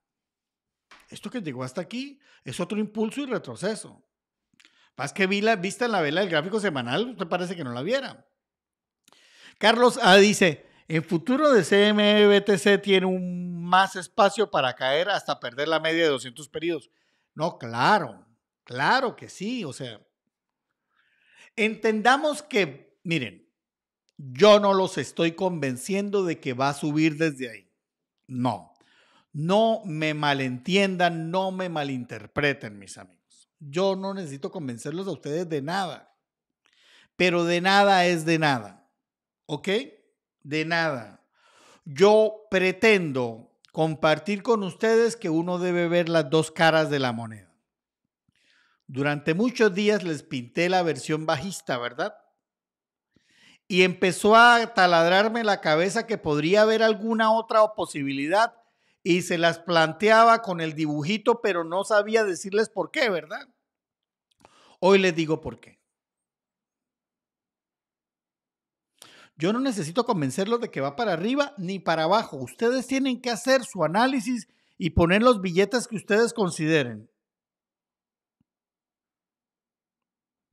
Esto que llegó hasta aquí es otro impulso y retroceso. Más que la, vista en la vela del gráfico semanal, usted parece que no la viera. Carlos A dice, el futuro de CMBTC e tiene un más espacio para caer hasta perder la media de 200 periodos. No, claro, claro que sí. O sea, entendamos que, miren, yo no los estoy convenciendo de que va a subir desde ahí. No, no me malentiendan, no me malinterpreten, mis amigos. Yo no necesito convencerlos a ustedes de nada. Pero de nada es de nada. ¿Ok? De nada. Yo pretendo compartir con ustedes que uno debe ver las dos caras de la moneda. Durante muchos días les pinté la versión bajista, ¿verdad? Y empezó a taladrarme la cabeza que podría haber alguna otra posibilidad y se las planteaba con el dibujito, pero no sabía decirles por qué, ¿verdad? Hoy les digo por qué. Yo no necesito convencerlos de que va para arriba ni para abajo. Ustedes tienen que hacer su análisis y poner los billetes que ustedes consideren.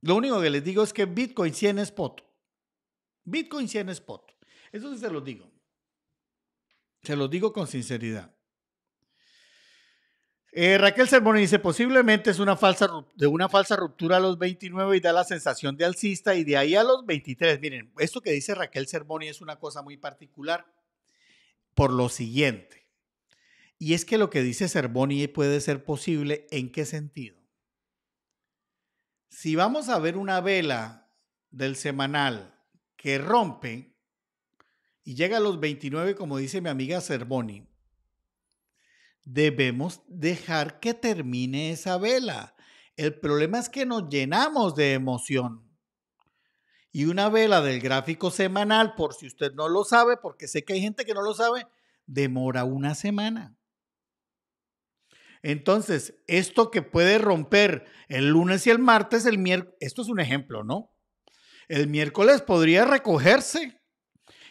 Lo único que les digo es que Bitcoin 100 spot. Bitcoin 100 spot. Eso sí se los digo. Se los digo con sinceridad. Eh, Raquel Sermoni dice, posiblemente es una falsa, de una falsa ruptura a los 29 y da la sensación de alcista y de ahí a los 23. Miren, esto que dice Raquel Sermoni es una cosa muy particular por lo siguiente. Y es que lo que dice Sermoni puede ser posible en qué sentido. Si vamos a ver una vela del semanal que rompe y llega a los 29, como dice mi amiga Serboni debemos dejar que termine esa vela. El problema es que nos llenamos de emoción. Y una vela del gráfico semanal, por si usted no lo sabe, porque sé que hay gente que no lo sabe, demora una semana. Entonces, esto que puede romper el lunes y el martes, el miércoles, esto es un ejemplo, ¿no? El miércoles podría recogerse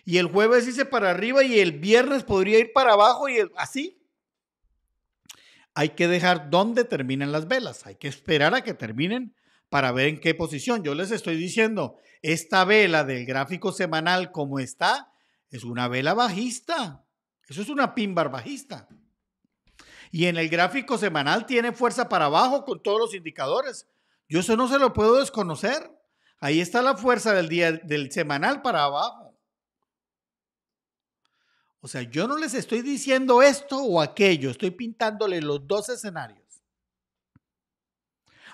y el jueves irse para arriba y el viernes podría ir para abajo y así hay que dejar dónde terminan las velas, hay que esperar a que terminen para ver en qué posición. Yo les estoy diciendo, esta vela del gráfico semanal como está, es una vela bajista. Eso es una pinbar bajista. Y en el gráfico semanal tiene fuerza para abajo con todos los indicadores. Yo eso no se lo puedo desconocer. Ahí está la fuerza del día del semanal para abajo. O sea, yo no les estoy diciendo esto o aquello, estoy pintándole los dos escenarios.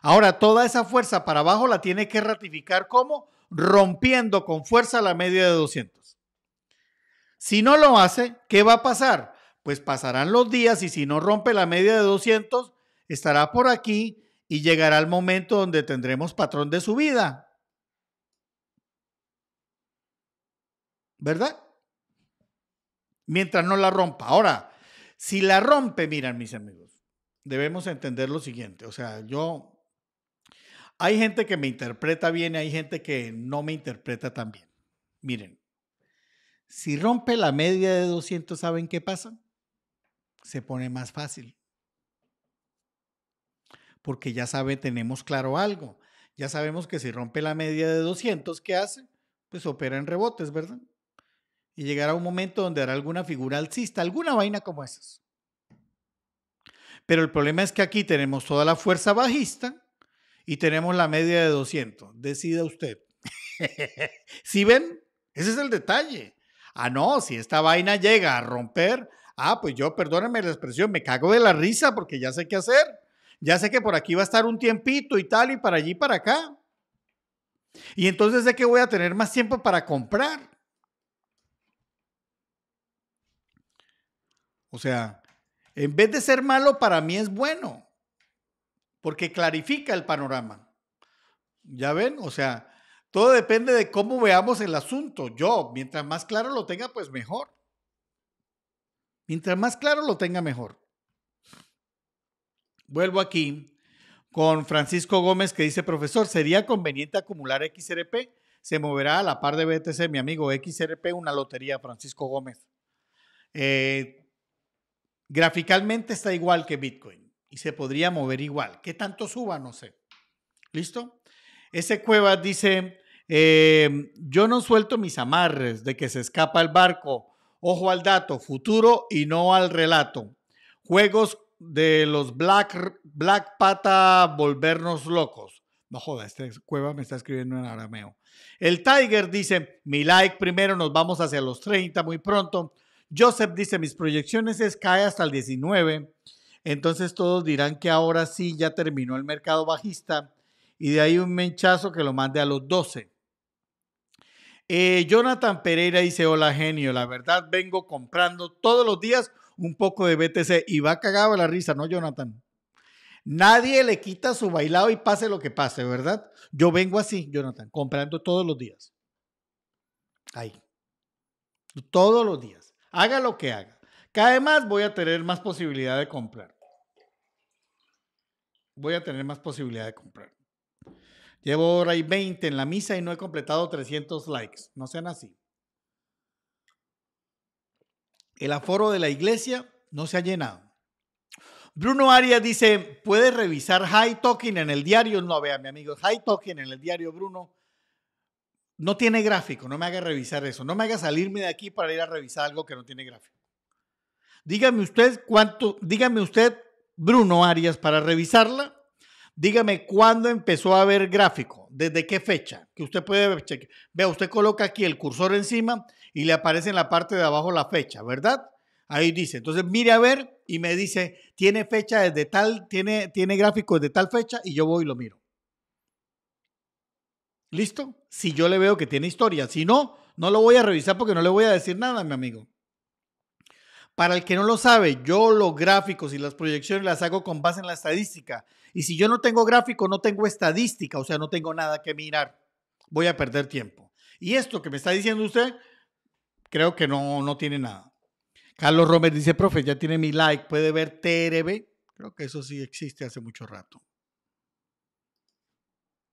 Ahora, toda esa fuerza para abajo la tiene que ratificar como rompiendo con fuerza la media de 200. Si no lo hace, ¿qué va a pasar? Pues pasarán los días y si no rompe la media de 200, estará por aquí y llegará el momento donde tendremos patrón de subida. ¿Verdad? mientras no la rompa. Ahora, si la rompe, miran mis amigos, debemos entender lo siguiente. O sea, yo... Hay gente que me interpreta bien hay gente que no me interpreta tan bien. Miren, si rompe la media de 200, ¿saben qué pasa? Se pone más fácil. Porque ya sabe, tenemos claro algo. Ya sabemos que si rompe la media de 200, ¿qué hace? Pues opera en rebotes, ¿verdad? y llegará un momento donde hará alguna figura alcista, alguna vaina como esas. Pero el problema es que aquí tenemos toda la fuerza bajista y tenemos la media de 200. Decida usted. si ven? Ese es el detalle. Ah, no, si esta vaina llega a romper, ah, pues yo, perdónenme la expresión, me cago de la risa porque ya sé qué hacer. Ya sé que por aquí va a estar un tiempito y tal, y para allí, para acá. Y entonces sé que voy a tener más tiempo para comprar. O sea, en vez de ser malo, para mí es bueno, porque clarifica el panorama. ¿Ya ven? O sea, todo depende de cómo veamos el asunto. Yo, mientras más claro lo tenga, pues mejor. Mientras más claro lo tenga, mejor. Vuelvo aquí con Francisco Gómez que dice, profesor, ¿sería conveniente acumular XRP? Se moverá a la par de BTC, mi amigo XRP, una lotería, Francisco Gómez. Eh, Graficalmente está igual que Bitcoin y se podría mover igual. ¿Qué tanto suba? No sé. ¿Listo? Ese cueva dice, eh, yo no suelto mis amarres de que se escapa el barco. Ojo al dato, futuro y no al relato. Juegos de los Black, Black Pata volvernos locos. No joda, este cueva me está escribiendo en arameo. El Tiger dice, mi like primero, nos vamos hacia los 30 muy pronto. Joseph dice, mis proyecciones es cae hasta el 19, entonces todos dirán que ahora sí ya terminó el mercado bajista y de ahí un menchazo que lo mande a los 12. Eh, Jonathan Pereira dice, hola genio, la verdad vengo comprando todos los días un poco de BTC y va cagado la risa, ¿no, Jonathan? Nadie le quita su bailado y pase lo que pase, ¿verdad? Yo vengo así, Jonathan, comprando todos los días. Ahí. Todos los días. Haga lo que haga. Cada vez voy a tener más posibilidad de comprar. Voy a tener más posibilidad de comprar. Llevo hora y 20 en la misa y no he completado 300 likes. No sean así. El aforo de la iglesia no se ha llenado. Bruno Arias dice, puedes revisar High Talking en el diario. No, vea, mi amigo, High Talking en el diario, Bruno. No tiene gráfico, no me haga revisar eso. No me haga salirme de aquí para ir a revisar algo que no tiene gráfico. Dígame usted cuánto, dígame usted, Bruno Arias, para revisarla. Dígame cuándo empezó a haber gráfico, desde qué fecha, que usted puede ver. Vea, usted coloca aquí el cursor encima y le aparece en la parte de abajo la fecha, ¿verdad? Ahí dice. Entonces, mire a ver y me dice, tiene fecha desde tal, tiene, tiene gráfico desde tal fecha y yo voy y lo miro. ¿Listo? Si yo le veo que tiene historia. Si no, no lo voy a revisar porque no le voy a decir nada, mi amigo. Para el que no lo sabe, yo los gráficos y las proyecciones las hago con base en la estadística. Y si yo no tengo gráfico, no tengo estadística, o sea, no tengo nada que mirar. Voy a perder tiempo. Y esto que me está diciendo usted, creo que no, no tiene nada. Carlos Romer dice, profe, ya tiene mi like, puede ver TRB. Creo que eso sí existe hace mucho rato.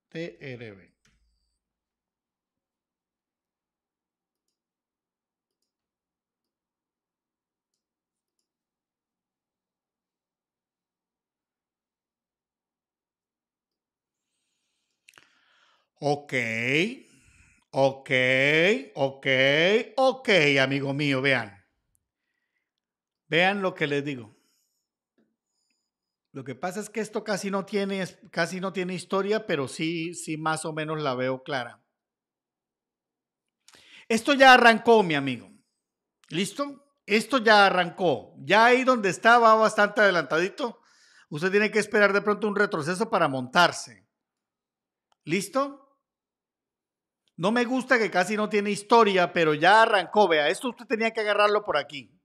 TRB. Ok, ok, ok, ok, amigo mío, vean. Vean lo que les digo. Lo que pasa es que esto casi no tiene, casi no tiene historia, pero sí, sí más o menos la veo clara. Esto ya arrancó, mi amigo. ¿Listo? Esto ya arrancó. Ya ahí donde estaba bastante adelantadito. Usted tiene que esperar de pronto un retroceso para montarse. ¿Listo? No me gusta que casi no tiene historia, pero ya arrancó. Vea, esto usted tenía que agarrarlo por aquí.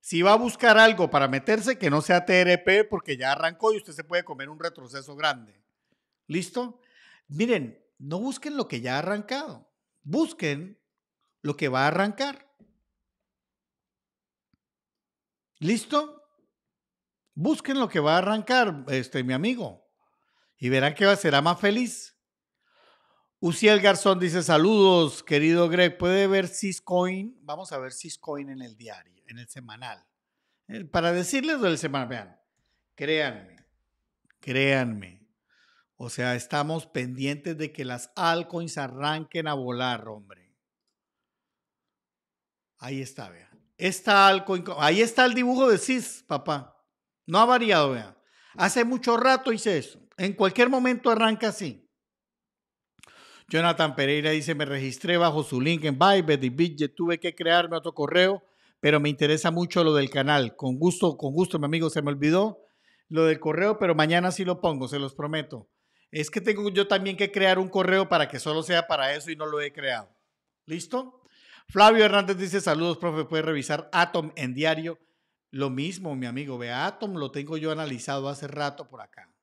Si va a buscar algo para meterse, que no sea TRP, porque ya arrancó y usted se puede comer un retroceso grande. ¿Listo? Miren, no busquen lo que ya ha arrancado. Busquen lo que va a arrancar. ¿Listo? Busquen lo que va a arrancar, este, mi amigo y verán que será más feliz. Uciel Garzón dice, saludos, querido Greg, ¿puede ver CISCOIN? Vamos a ver CISCOIN en el diario, en el semanal. Eh, para decirles del semanal, vean, créanme, créanme. O sea, estamos pendientes de que las altcoins arranquen a volar, hombre. Ahí está, vean. Esta altcoin, ahí está el dibujo de CIS, papá. No ha variado, vean. Hace mucho rato hice eso en cualquier momento arranca así. Jonathan Pereira dice, me registré bajo su link en Vibe y tuve que crearme otro correo, pero me interesa mucho lo del canal. Con gusto, con gusto, mi amigo, se me olvidó lo del correo, pero mañana sí lo pongo, se los prometo. Es que tengo yo también que crear un correo para que solo sea para eso y no lo he creado. ¿Listo? Flavio Hernández dice, saludos, profe, puede revisar Atom en diario. Lo mismo, mi amigo, ve Atom, lo tengo yo analizado hace rato por acá.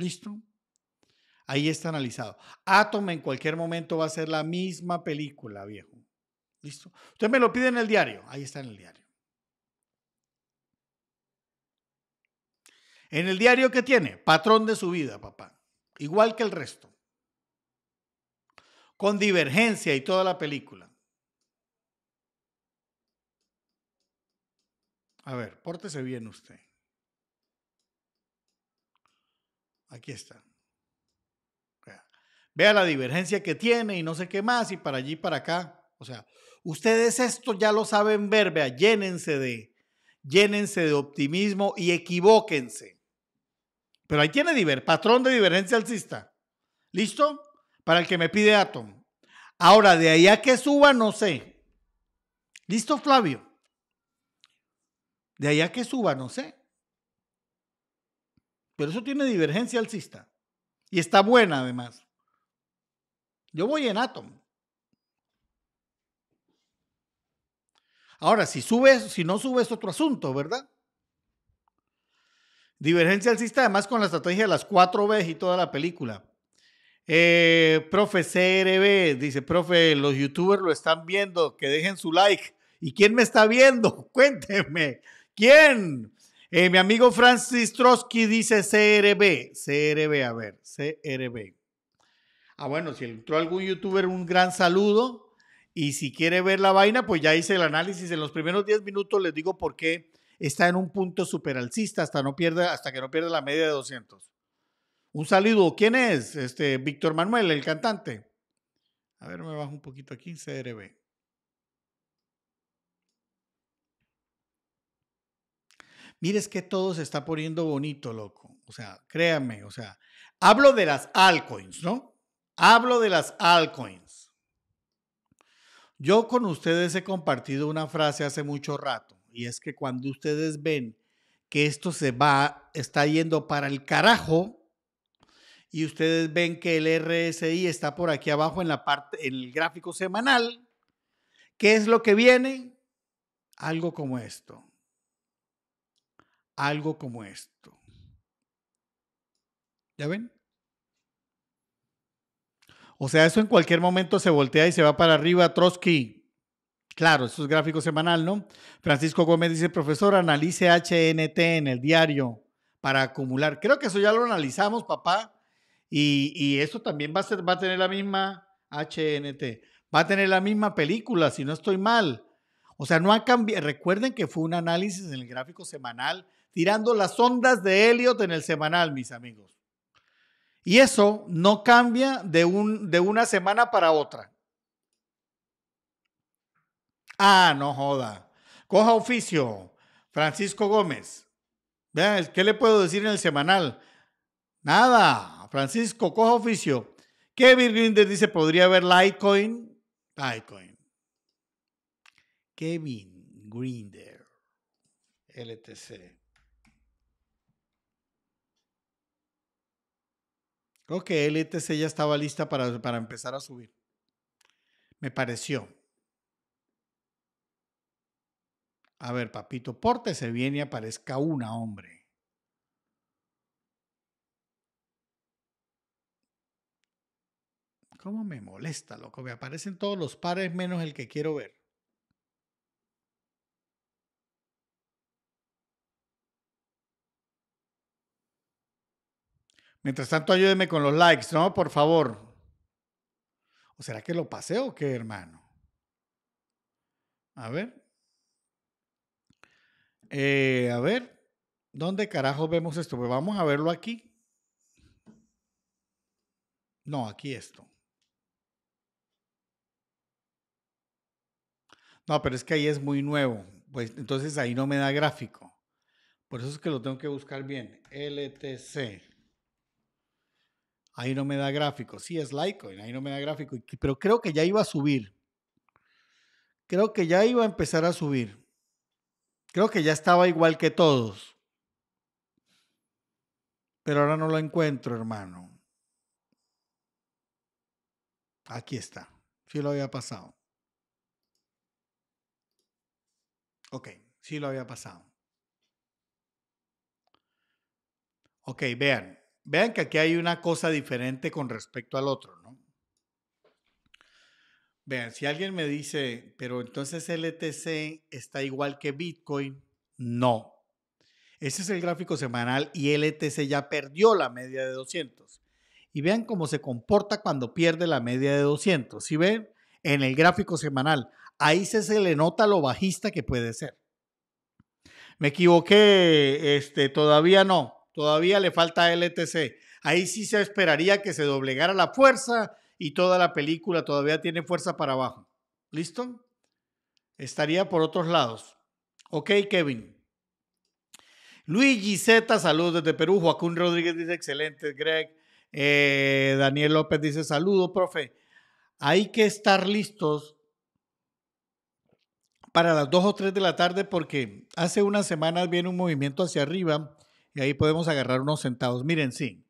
¿Listo? Ahí está analizado. Atom en cualquier momento va a ser la misma película, viejo. ¿Listo? Usted me lo pide en el diario. Ahí está en el diario. En el diario que tiene, patrón de su vida, papá. Igual que el resto. Con divergencia y toda la película. A ver, pórtese bien usted. Aquí está. Vea la divergencia que tiene y no sé qué más y para allí para acá. O sea, ustedes esto ya lo saben ver, vea, llénense de, llénense de optimismo y equivóquense. Pero ahí tiene diver, patrón de divergencia alcista. ¿Listo? Para el que me pide Atom. Ahora, de allá a que suba, no sé. ¿Listo, Flavio? De allá que suba, no sé pero eso tiene divergencia alcista. Y está buena además. Yo voy en Atom. Ahora, si subes, si no subes es otro asunto, ¿verdad? Divergencia alcista además con la estrategia de las cuatro B y toda la película. Eh, profe CRB, dice, profe, los youtubers lo están viendo, que dejen su like. ¿Y quién me está viendo? Cuéntenme. ¿Quién? Eh, mi amigo Francis Trotsky dice CRB. CRB, a ver, CRB. Ah, bueno, si entró algún youtuber, un gran saludo. Y si quiere ver la vaina, pues ya hice el análisis. En los primeros 10 minutos les digo por qué está en un punto super alcista hasta, no pierda, hasta que no pierda la media de 200. Un saludo. ¿Quién es? Este, Víctor Manuel, el cantante. A ver, me bajo un poquito aquí. CRB. Mire, es que todo se está poniendo bonito, loco. O sea, créame, o sea, hablo de las altcoins, ¿no? Hablo de las altcoins. Yo con ustedes he compartido una frase hace mucho rato y es que cuando ustedes ven que esto se va, está yendo para el carajo y ustedes ven que el RSI está por aquí abajo en la parte en el gráfico semanal, ¿qué es lo que viene? Algo como esto algo como esto. ¿Ya ven? O sea, eso en cualquier momento se voltea y se va para arriba. Trotsky. Claro, eso es gráfico semanal, ¿no? Francisco Gómez dice, profesor, analice HNT en el diario para acumular. Creo que eso ya lo analizamos, papá. Y, eso también va a, ser, va a tener la misma HNT. Va a tener la misma película, si no estoy mal. O sea, no ha cambiado. Recuerden que fue un análisis en el gráfico semanal tirando las ondas de Elliot en el semanal, mis amigos. Y eso no cambia de, un, de una semana para otra. Ah, no joda. Coja oficio, Francisco Gómez. ¿qué le puedo decir en el semanal? Nada, Francisco, coja oficio. Kevin Grinder dice, podría haber Litecoin. Litecoin. Kevin Grinder. LTC. Creo que LTC e ya estaba lista para, para empezar a subir. Me pareció. A ver, papito, pórtese bien y aparezca una, hombre. ¿Cómo me molesta, loco? Me aparecen todos los pares menos el que quiero ver. Mientras tanto, ayúdeme con los likes, ¿no? Por favor. ¿O será que lo pasé o qué, hermano? A ver. Eh, a ver. ¿Dónde carajo vemos esto? Pues vamos a verlo aquí. No, aquí esto. No, pero es que ahí es muy nuevo. Pues entonces ahí no me da gráfico. Por eso es que lo tengo que buscar bien. LTC ahí no me da gráfico. Sí, es Litecoin, ahí no me da gráfico, pero creo que ya iba a subir. Creo que ya iba a empezar a subir. Creo que ya estaba igual que todos. Pero ahora no lo encuentro, hermano. Aquí está. Sí lo había pasado. Ok, sí lo había pasado. Ok, vean. Vean que aquí hay una cosa diferente con respecto al otro, ¿no? Vean, si alguien me dice, pero entonces LTC está igual que Bitcoin, no. Ese es el gráfico semanal y LTC ya perdió la media de 200. Y vean cómo se comporta cuando pierde la media de 200. Si ven en el gráfico semanal, ahí se, se le nota lo bajista que puede ser. Me equivoqué, este, todavía no todavía le falta LTC. Ahí sí se esperaría que se doblegara la fuerza y toda la película todavía tiene fuerza para abajo. ¿Listo? Estaría por otros lados. Ok, Kevin. Luis Z, saludos desde Perú. Joaquín Rodríguez dice, excelente, Greg. Eh, Daniel López dice, saludo profe. Hay que estar listos para las 2 o 3 de la tarde porque hace unas semanas viene un movimiento hacia arriba y ahí podemos agarrar unos centavos. Miren, sí.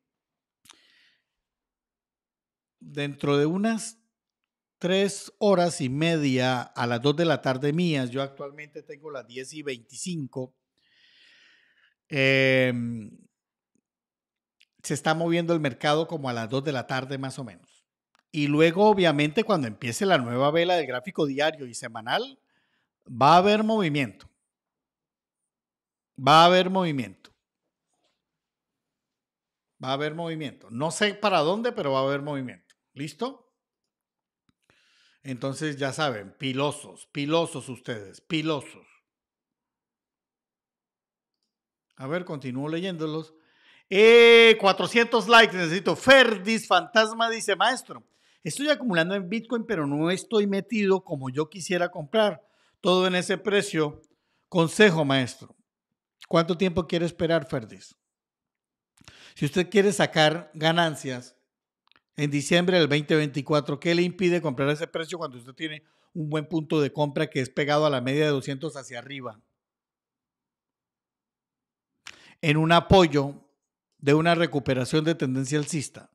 Dentro de unas tres horas y media a las dos de la tarde mías, yo actualmente tengo las diez y veinticinco em, se está moviendo el mercado como a las dos de la tarde más o menos. Y luego, obviamente, cuando empiece la nueva vela del gráfico diario y semanal, va a haber movimiento. Va a haber movimiento. Va a haber movimiento. No sé para dónde, pero va a haber movimiento. ¿Listo? Entonces ya saben, pilosos, pilosos ustedes, pilosos. A ver, continúo leyéndolos. Eh, 400 likes necesito. Ferdis Fantasma dice, maestro, estoy acumulando en Bitcoin, pero no estoy metido como yo quisiera comprar. Todo en ese precio. Consejo, maestro. ¿Cuánto tiempo quiere esperar, Ferdis? Si usted quiere sacar ganancias en diciembre del 2024, ¿qué le impide comprar ese precio cuando usted tiene un buen punto de compra que es pegado a la media de 200 hacia arriba? En un apoyo de una recuperación de tendencia alcista.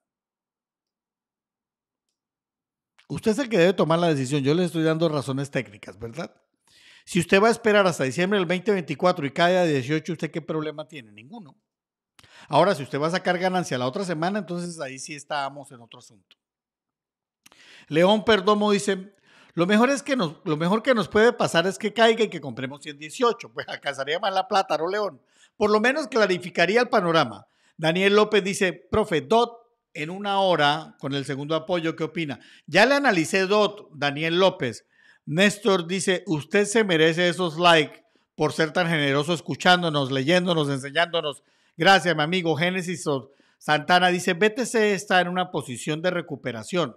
Usted es el que debe tomar la decisión. Yo le estoy dando razones técnicas, ¿verdad? Si usted va a esperar hasta diciembre del 2024 y cae a 18, ¿usted qué problema tiene? Ninguno. Ahora, si usted va a sacar ganancia la otra semana, entonces ahí sí estábamos en otro asunto. León Perdomo dice, lo mejor, es que nos, lo mejor que nos puede pasar es que caiga y que compremos 118. Pues alcanzaría más la plata, ¿no, León? Por lo menos clarificaría el panorama. Daniel López dice, profe, DOT en una hora con el segundo apoyo, ¿qué opina? Ya le analicé DOT, Daniel López. Néstor dice, usted se merece esos likes por ser tan generoso escuchándonos, leyéndonos, enseñándonos Gracias, mi amigo. Génesis Santana dice, BTC está en una posición de recuperación.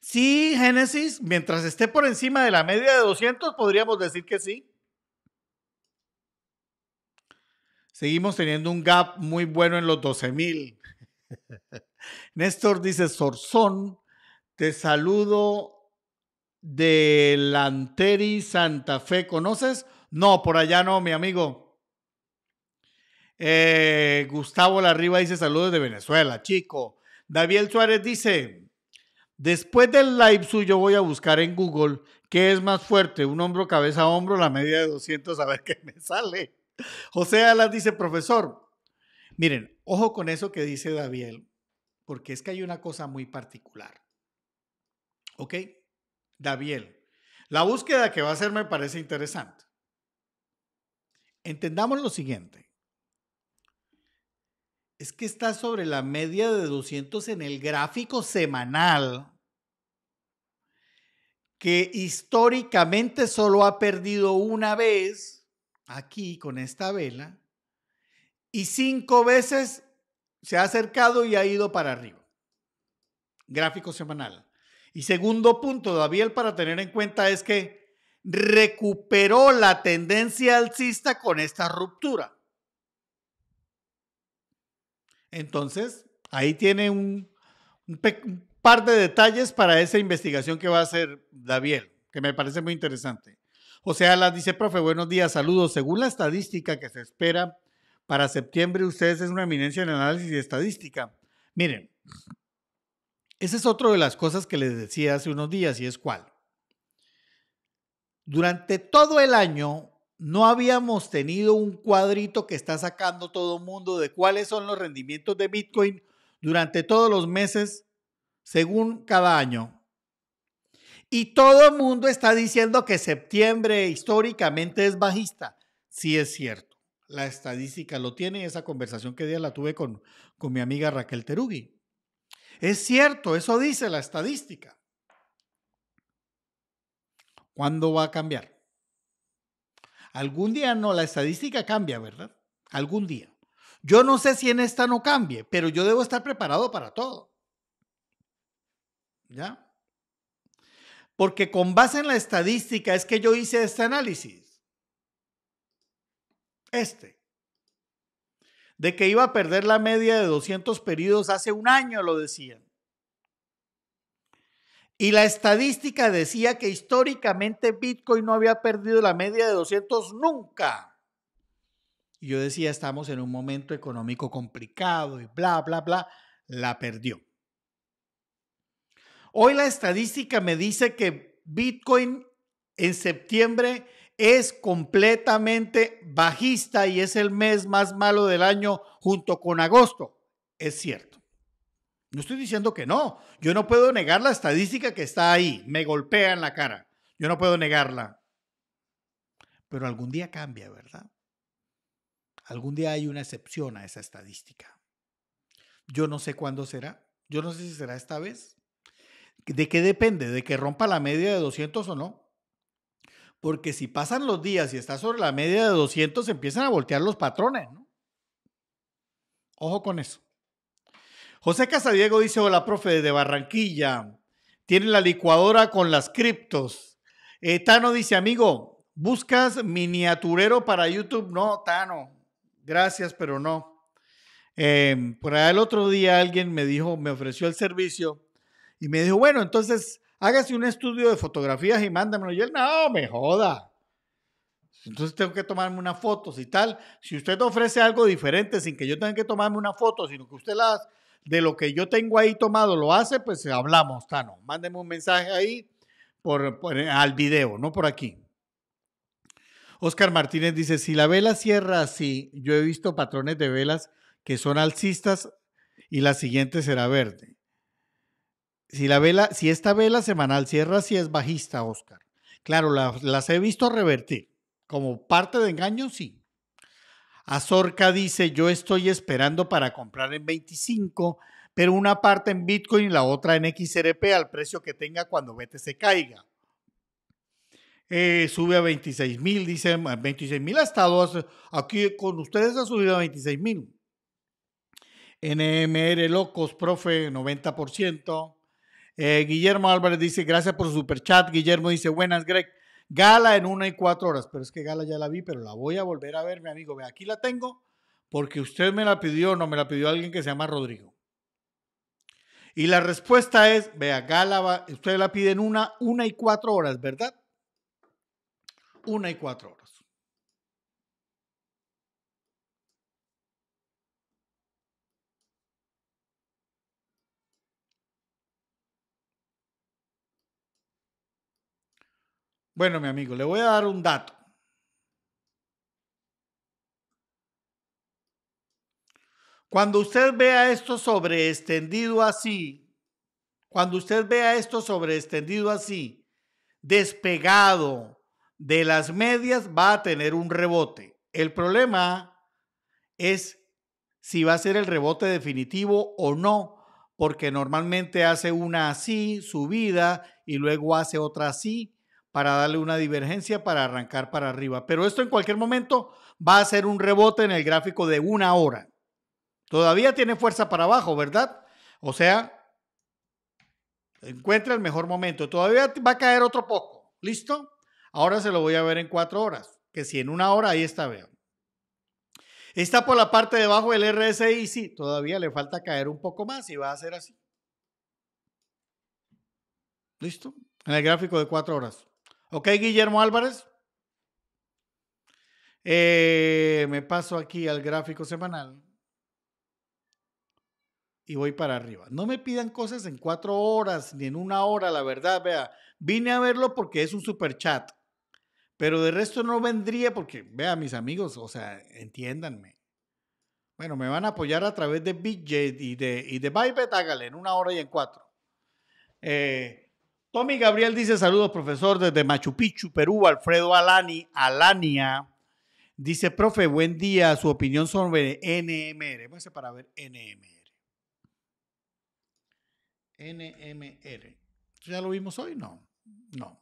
Sí, Génesis, mientras esté por encima de la media de 200, podríamos decir que sí. Seguimos teniendo un gap muy bueno en los 12.000. Néstor dice, Sorzón, te saludo de Lanteri, Santa Fe. ¿Conoces? No, por allá no, mi amigo. Eh, Gustavo Larriba dice saludos de Venezuela, chico. David Suárez dice, después del live suyo voy a buscar en Google qué es más fuerte, un hombro cabeza a hombro, la media de 200, a ver qué me sale. José Alas dice, profesor, miren, ojo con eso que dice David, porque es que hay una cosa muy particular. ¿Ok? daniel la búsqueda que va a hacer me parece interesante. Entendamos lo siguiente es que está sobre la media de 200 en el gráfico semanal, que históricamente solo ha perdido una vez aquí con esta vela y cinco veces se ha acercado y ha ido para arriba. Gráfico semanal. Y segundo punto, David, para tener en cuenta es que recuperó la tendencia alcista con esta ruptura. Entonces, ahí tiene un, par de detalles para esa investigación que va a hacer Daviel, que me parece muy interesante. O sea, la dice, profe, buenos días, saludos. Según la estadística que se espera para septiembre, ustedes es una eminencia en análisis y estadística. Miren, esa es otra de las cosas que les decía hace unos días y es cuál. Durante todo el año, no habíamos tenido un cuadrito que está sacando todo el mundo de cuáles son los rendimientos de Bitcoin durante todos los meses según cada año. Y todo el mundo está diciendo que septiembre históricamente es bajista. Sí es cierto. La estadística lo tiene. Esa conversación que día la tuve con, con mi amiga Raquel Terugui. Es cierto, eso dice la estadística. ¿Cuándo va a cambiar? Algún día no, la estadística cambia, ¿verdad? Algún día. Yo no sé si en esta no cambie, pero yo debo estar preparado para todo. ¿Ya? Porque con base en la estadística es que yo hice este análisis. Este. De que iba a perder la media de 200 periodos hace un año, lo decían. Y la estadística decía que históricamente Bitcoin no había perdido la media de 200 nunca. Y yo decía, estamos en un momento económico complicado y bla, bla, bla. La perdió. Hoy la estadística me dice que Bitcoin en septiembre es completamente bajista y es el mes más malo del año junto con agosto. Es cierto. No estoy diciendo que no. Yo no puedo negar la estadística que está ahí. Me golpea en la cara. Yo no puedo negarla. Pero algún día cambia, ¿verdad? Algún día hay una excepción a esa estadística. Yo no sé cuándo será. Yo no sé si será esta vez. ¿De qué depende? ¿De que rompa la media de 200 o no? Porque si pasan los días y está sobre la media de 200, empiezan a voltear los patrones, ¿no? Ojo con eso. José Casadiego dice, hola, profe, de Barranquilla. Tiene la licuadora con las criptos. Eh, Tano dice, amigo, ¿buscas miniaturero para YouTube? No, Tano. Gracias, pero no. Em, por allá el otro día alguien me dijo, me ofreció el servicio y me dijo, bueno, entonces hágase un estudio de fotografías y mándamelo. Y él, no, me joda. Entonces tengo que tomarme unas fotos y tal. Si usted ofrece algo diferente sin que yo tenga que tomarme una foto, sino que usted las de lo que yo tengo ahí tomado lo hace, pues hablamos, Tano. Mándeme un mensaje ahí por, al video, no por aquí. Oscar Martínez dice, si la vela cierra así, yo he visto patrones de velas que son alcistas y la siguiente será verde. Si la vela, si esta vela semanal cierra así es bajista, Oscar. Claro, las he visto revertir. Como parte de engaño, sí. Azorca dice, yo estoy esperando para comprar en 25, pero una parte en Bitcoin y la otra en XRP al precio que tenga cuando BTC caiga. Eh, sube a 26 mil, dice, 26 mil ha estado aquí con ustedes, ha subido a 26 mil. NMR Locos, profe, 90%. Eh, Guillermo Álvarez dice, gracias por su superchat. Guillermo dice, buenas, Greg. Gala en una y cuatro horas, pero es que Gala ya la vi, pero la voy a volver a ver, mi amigo. Ve, aquí la tengo porque usted me la pidió, no me la pidió alguien que se llama Rodrigo. Y la respuesta es, vea, Gala, usted la pide en una, una y cuatro horas, ¿verdad? Una y cuatro horas. Bueno, mi amigo, le voy a dar un dato. Cuando usted vea esto sobre extendido así, cuando usted vea esto sobre así, despegado de las medias, va a tener un rebote. El problema es si va a ser el rebote definitivo o no, porque normalmente hace una así, subida, y luego hace otra así, para darle una divergencia para arrancar para arriba. Pero esto en cualquier momento va a ser un rebote en el gráfico de una hora. Todavía tiene fuerza para abajo, ¿verdad? O sea, encuentra el mejor momento. Todavía va a caer otro poco. ¿Listo? Ahora se lo voy a ver en cuatro horas. Que si en una hora, ahí está, vean. Está por la parte de abajo del RSI, sí, todavía le falta caer un poco más y va a ser así. ¿Listo? En el gráfico de cuatro horas. Ok, Guillermo Álvarez. Eh, me paso aquí al gráfico semanal y voy para arriba. No me pidan cosas en cuatro horas ni en una hora, la verdad, vea. Vine a verlo porque es un super chat, pero de resto no vendría porque, vea, mis amigos, o sea, entiéndanme. Bueno, me van a apoyar a través de BitJet y de, y de hágale, en una hora y en cuatro. Eh, Tommy Gabriel dice saludos, profesor, desde Machu Picchu, Perú. Alfredo Alani, Alania. Dice, profe, buen día. Su opinión sobre NMR. Vamos a para ver NMR. NMR. ¿Ya lo vimos hoy? No. No.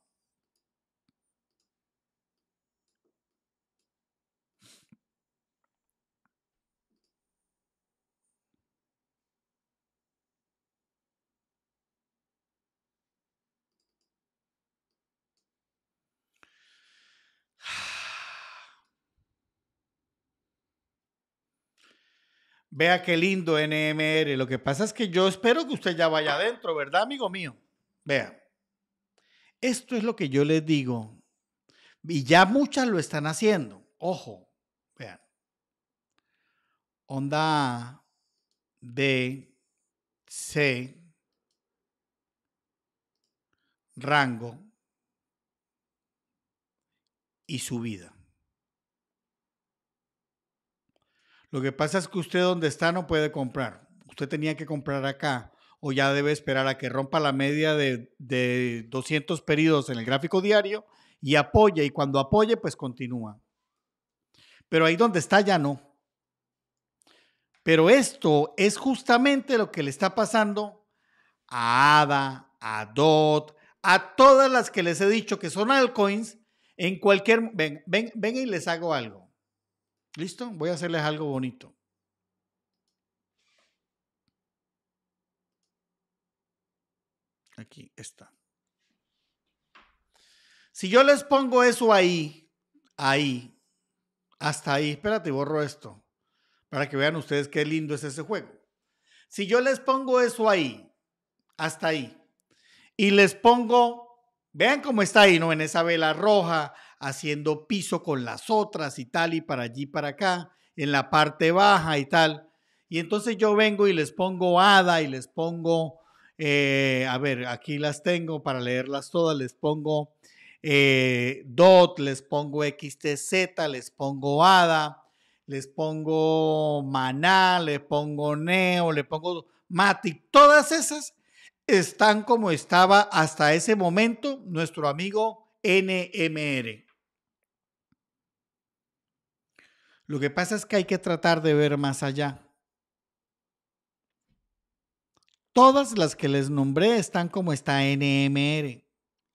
Vea qué lindo NMR. Lo que pasa es que yo espero que usted ya vaya adentro, ¿verdad, amigo mío? Vea. Esto es lo que yo les digo. Y ya muchas lo están haciendo. Ojo, vean. Onda B C, rango y subida. Lo que pasa es que usted donde está no puede comprar. Usted tenía que comprar acá o ya debe esperar a que rompa la media de, 200 periodos en el gráfico diario y apoye. Y cuando apoye, pues continúa. Pero ahí donde está ya no. Pero esto es justamente lo que le está pasando a ADA, a DOT, a todas las que les he dicho que son altcoins. En cualquier. Ven, ven, ven y les hago algo. ¿Listo? Voy a hacerles algo bonito. Aquí está. Si yo les pongo eso ahí, ahí, hasta ahí, espérate, borro esto, para que vean ustedes qué lindo es ese juego. Si yo les pongo eso ahí, hasta ahí, y les pongo, vean cómo está ahí, ¿no? En esa vela roja, haciendo piso con las otras y tal, y para allí, para acá, en la parte baja y tal. Y entonces yo vengo y les pongo ADA y les pongo, eh, a ver, aquí las tengo para leerlas todas, les pongo eh, DOT, les pongo XTZ, les pongo ADA, les pongo maná, les pongo neo, les pongo matic, todas esas están como estaba hasta ese momento nuestro amigo NMR. Lo que pasa es que hay que tratar de ver más allá. Todas las que les nombré están como está NMR.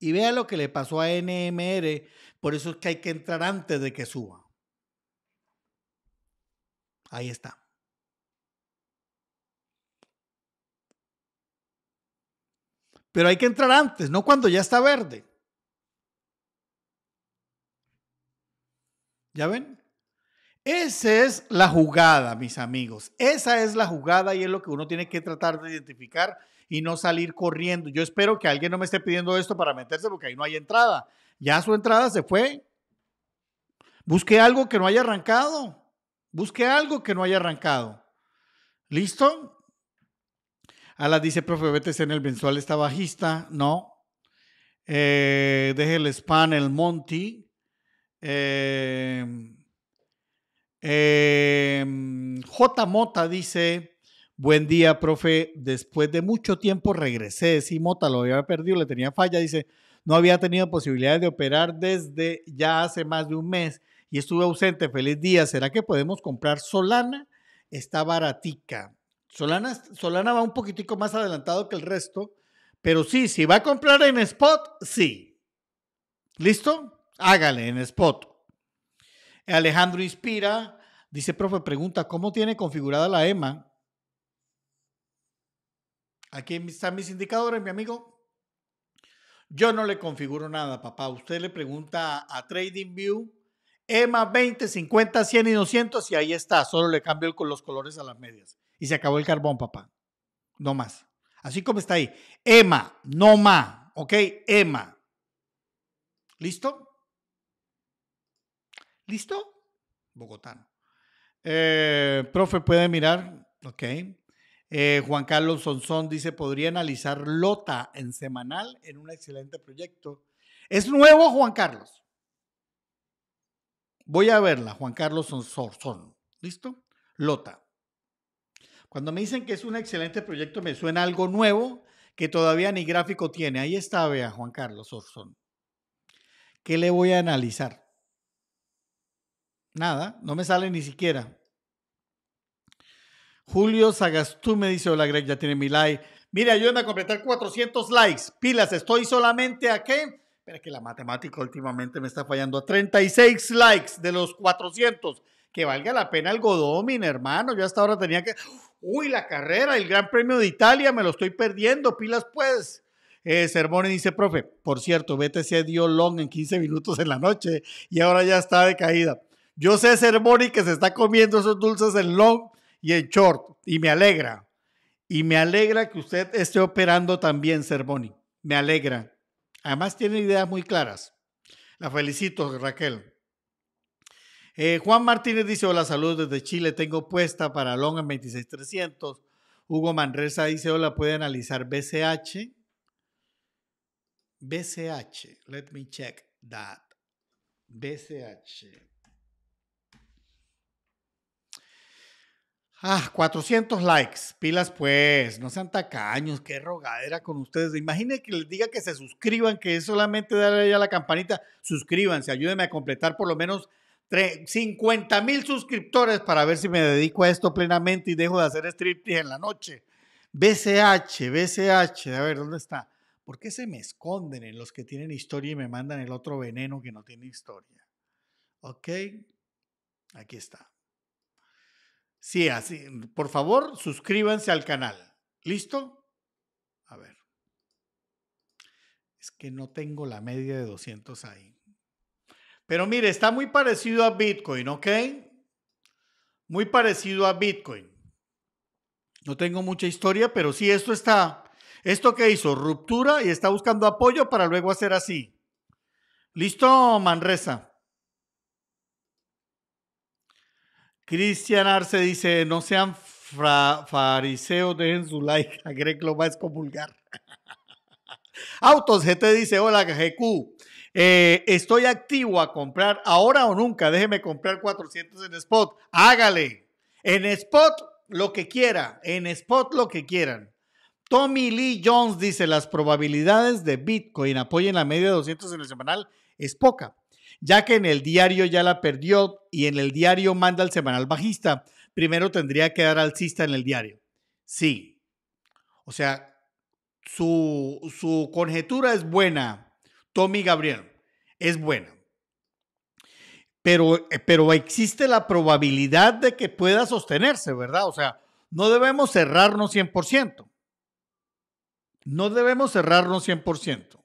Y vea lo que le pasó a NMR, por eso es que hay que entrar antes de que suba. Ahí está. Pero hay que entrar antes, no cuando ya está verde. ¿Ya ven? Esa es la jugada, mis amigos. Esa es la jugada y es lo que uno tiene que tratar de identificar y no salir corriendo. Yo espero que alguien no me esté pidiendo esto para meterse porque ahí no hay entrada. Ya su entrada se fue. Busque algo que no haya arrancado. Busque algo que no haya arrancado. ¿Listo? Alas dice, profe, BTC en el mensual está bajista. No. Eh, deje el Span, el Monty. Eh, eh, J. Mota dice, buen día, profe. Después de mucho tiempo regresé. si Mota lo había perdido, le tenía falla. Dice, no había tenido posibilidad de operar desde ya hace más de un mes y estuve ausente. Feliz día. ¿Será que podemos comprar Solana? Está baratica. Solana, Solana va un poquitico más adelantado que el resto, pero sí, si va a comprar en spot, sí. ¿Listo? Hágale en spot. Alejandro Inspira dice, profe, pregunta, ¿cómo tiene configurada la EMA? Aquí están mis indicadores, mi amigo. Yo no le configuro nada, papá. Usted le pregunta a TradingView, EMA 20, 50, 100 y 200 y ahí está. Solo le cambio los colores a las medias. Y se acabó el carbón, papá. No más. Así como está ahí. EMA, no más. ¿Ok? EMA. ¿Listo? ¿Listo? Bogotano. Eh, profe, puede mirar. Ok. Eh, Juan Carlos Sonsón dice, podría analizar Lota en semanal en un excelente proyecto. Es nuevo, Juan Carlos. Voy a verla, Juan Carlos Sonsón. ¿Listo? Lota. Cuando me dicen que es un excelente proyecto, me suena algo nuevo que todavía ni gráfico tiene. Ahí está, vea, Juan Carlos Sonsón. ¿Qué le voy a analizar? Nada, no me sale ni siquiera. Julio Sagastú me dice, hola Greg, ya tiene mi like. Mira, ayúdame a completar 400 likes. Pilas, estoy solamente a qué? Espera que la matemática últimamente me está fallando. A 36 likes de los 400. Que valga la pena el Godomin, hermano. Yo hasta ahora tenía que... Uy, la carrera, el Gran Premio de Italia, me lo estoy perdiendo. Pilas, pues. Eh, Sermone dice, profe, por cierto, BTC dio long en 15 minutos en la noche y ahora ya está de caída. Yo sé ser que se está comiendo esos dulces en long y en short. Y me alegra. Y me alegra que usted esté operando también, y Me alegra. Además tiene ideas muy claras. La felicito, Raquel. Eh, Juan Martínez dice, hola, saludos desde Chile. Tengo puesta para long en 26300. Hugo Manresa dice, hola, puede analizar BCH. BCH, let me check that. BCH. Ah, 400 likes, pilas pues, no sean tacaños, qué rogadera con ustedes. Imaginen que les diga que se suscriban, que es solamente darle a la campanita, suscríbanse, ayúdenme a completar por lo menos 50 mil suscriptores para ver si me dedico a esto plenamente y dejo de hacer striptease en la noche. BCH, BCH, a ver, ¿dónde está? ¿Por qué se me esconden en los que tienen historia y me mandan el otro veneno que no tiene historia? Ok, aquí está. Sí, así. Por favor, suscríbanse al canal. ¿Listo? A ver. Es que no tengo la media de 200 ahí. Pero mire, está muy parecido a Bitcoin, ¿ok? Muy parecido a Bitcoin. No tengo mucha historia, pero sí, esto está, esto que hizo, ruptura y está buscando apoyo para luego hacer así. ¿Listo, Manresa? Cristian Arce dice, no sean fariseos, dejen su like, a Greg lo va a excomulgar. Autos GT dice, hola GQ, eh, estoy activo a comprar ahora o nunca, déjeme comprar 400 en spot, hágale, en spot lo que quiera, en spot lo que quieran. Tommy Lee Jones dice, las probabilidades de Bitcoin apoyen la media de 200 en el semanal es poca ya que en el diario ya la perdió y en el diario manda el semanal bajista. Primero tendría que dar alcista en el diario. Sí. O sea, su, conjetura es buena, Tommy Gabriel, es buena. Pero, pero existe la probabilidad de que pueda sostenerse, ¿verdad? O sea, no debemos cerrarnos 100%. No debemos cerrarnos 100%.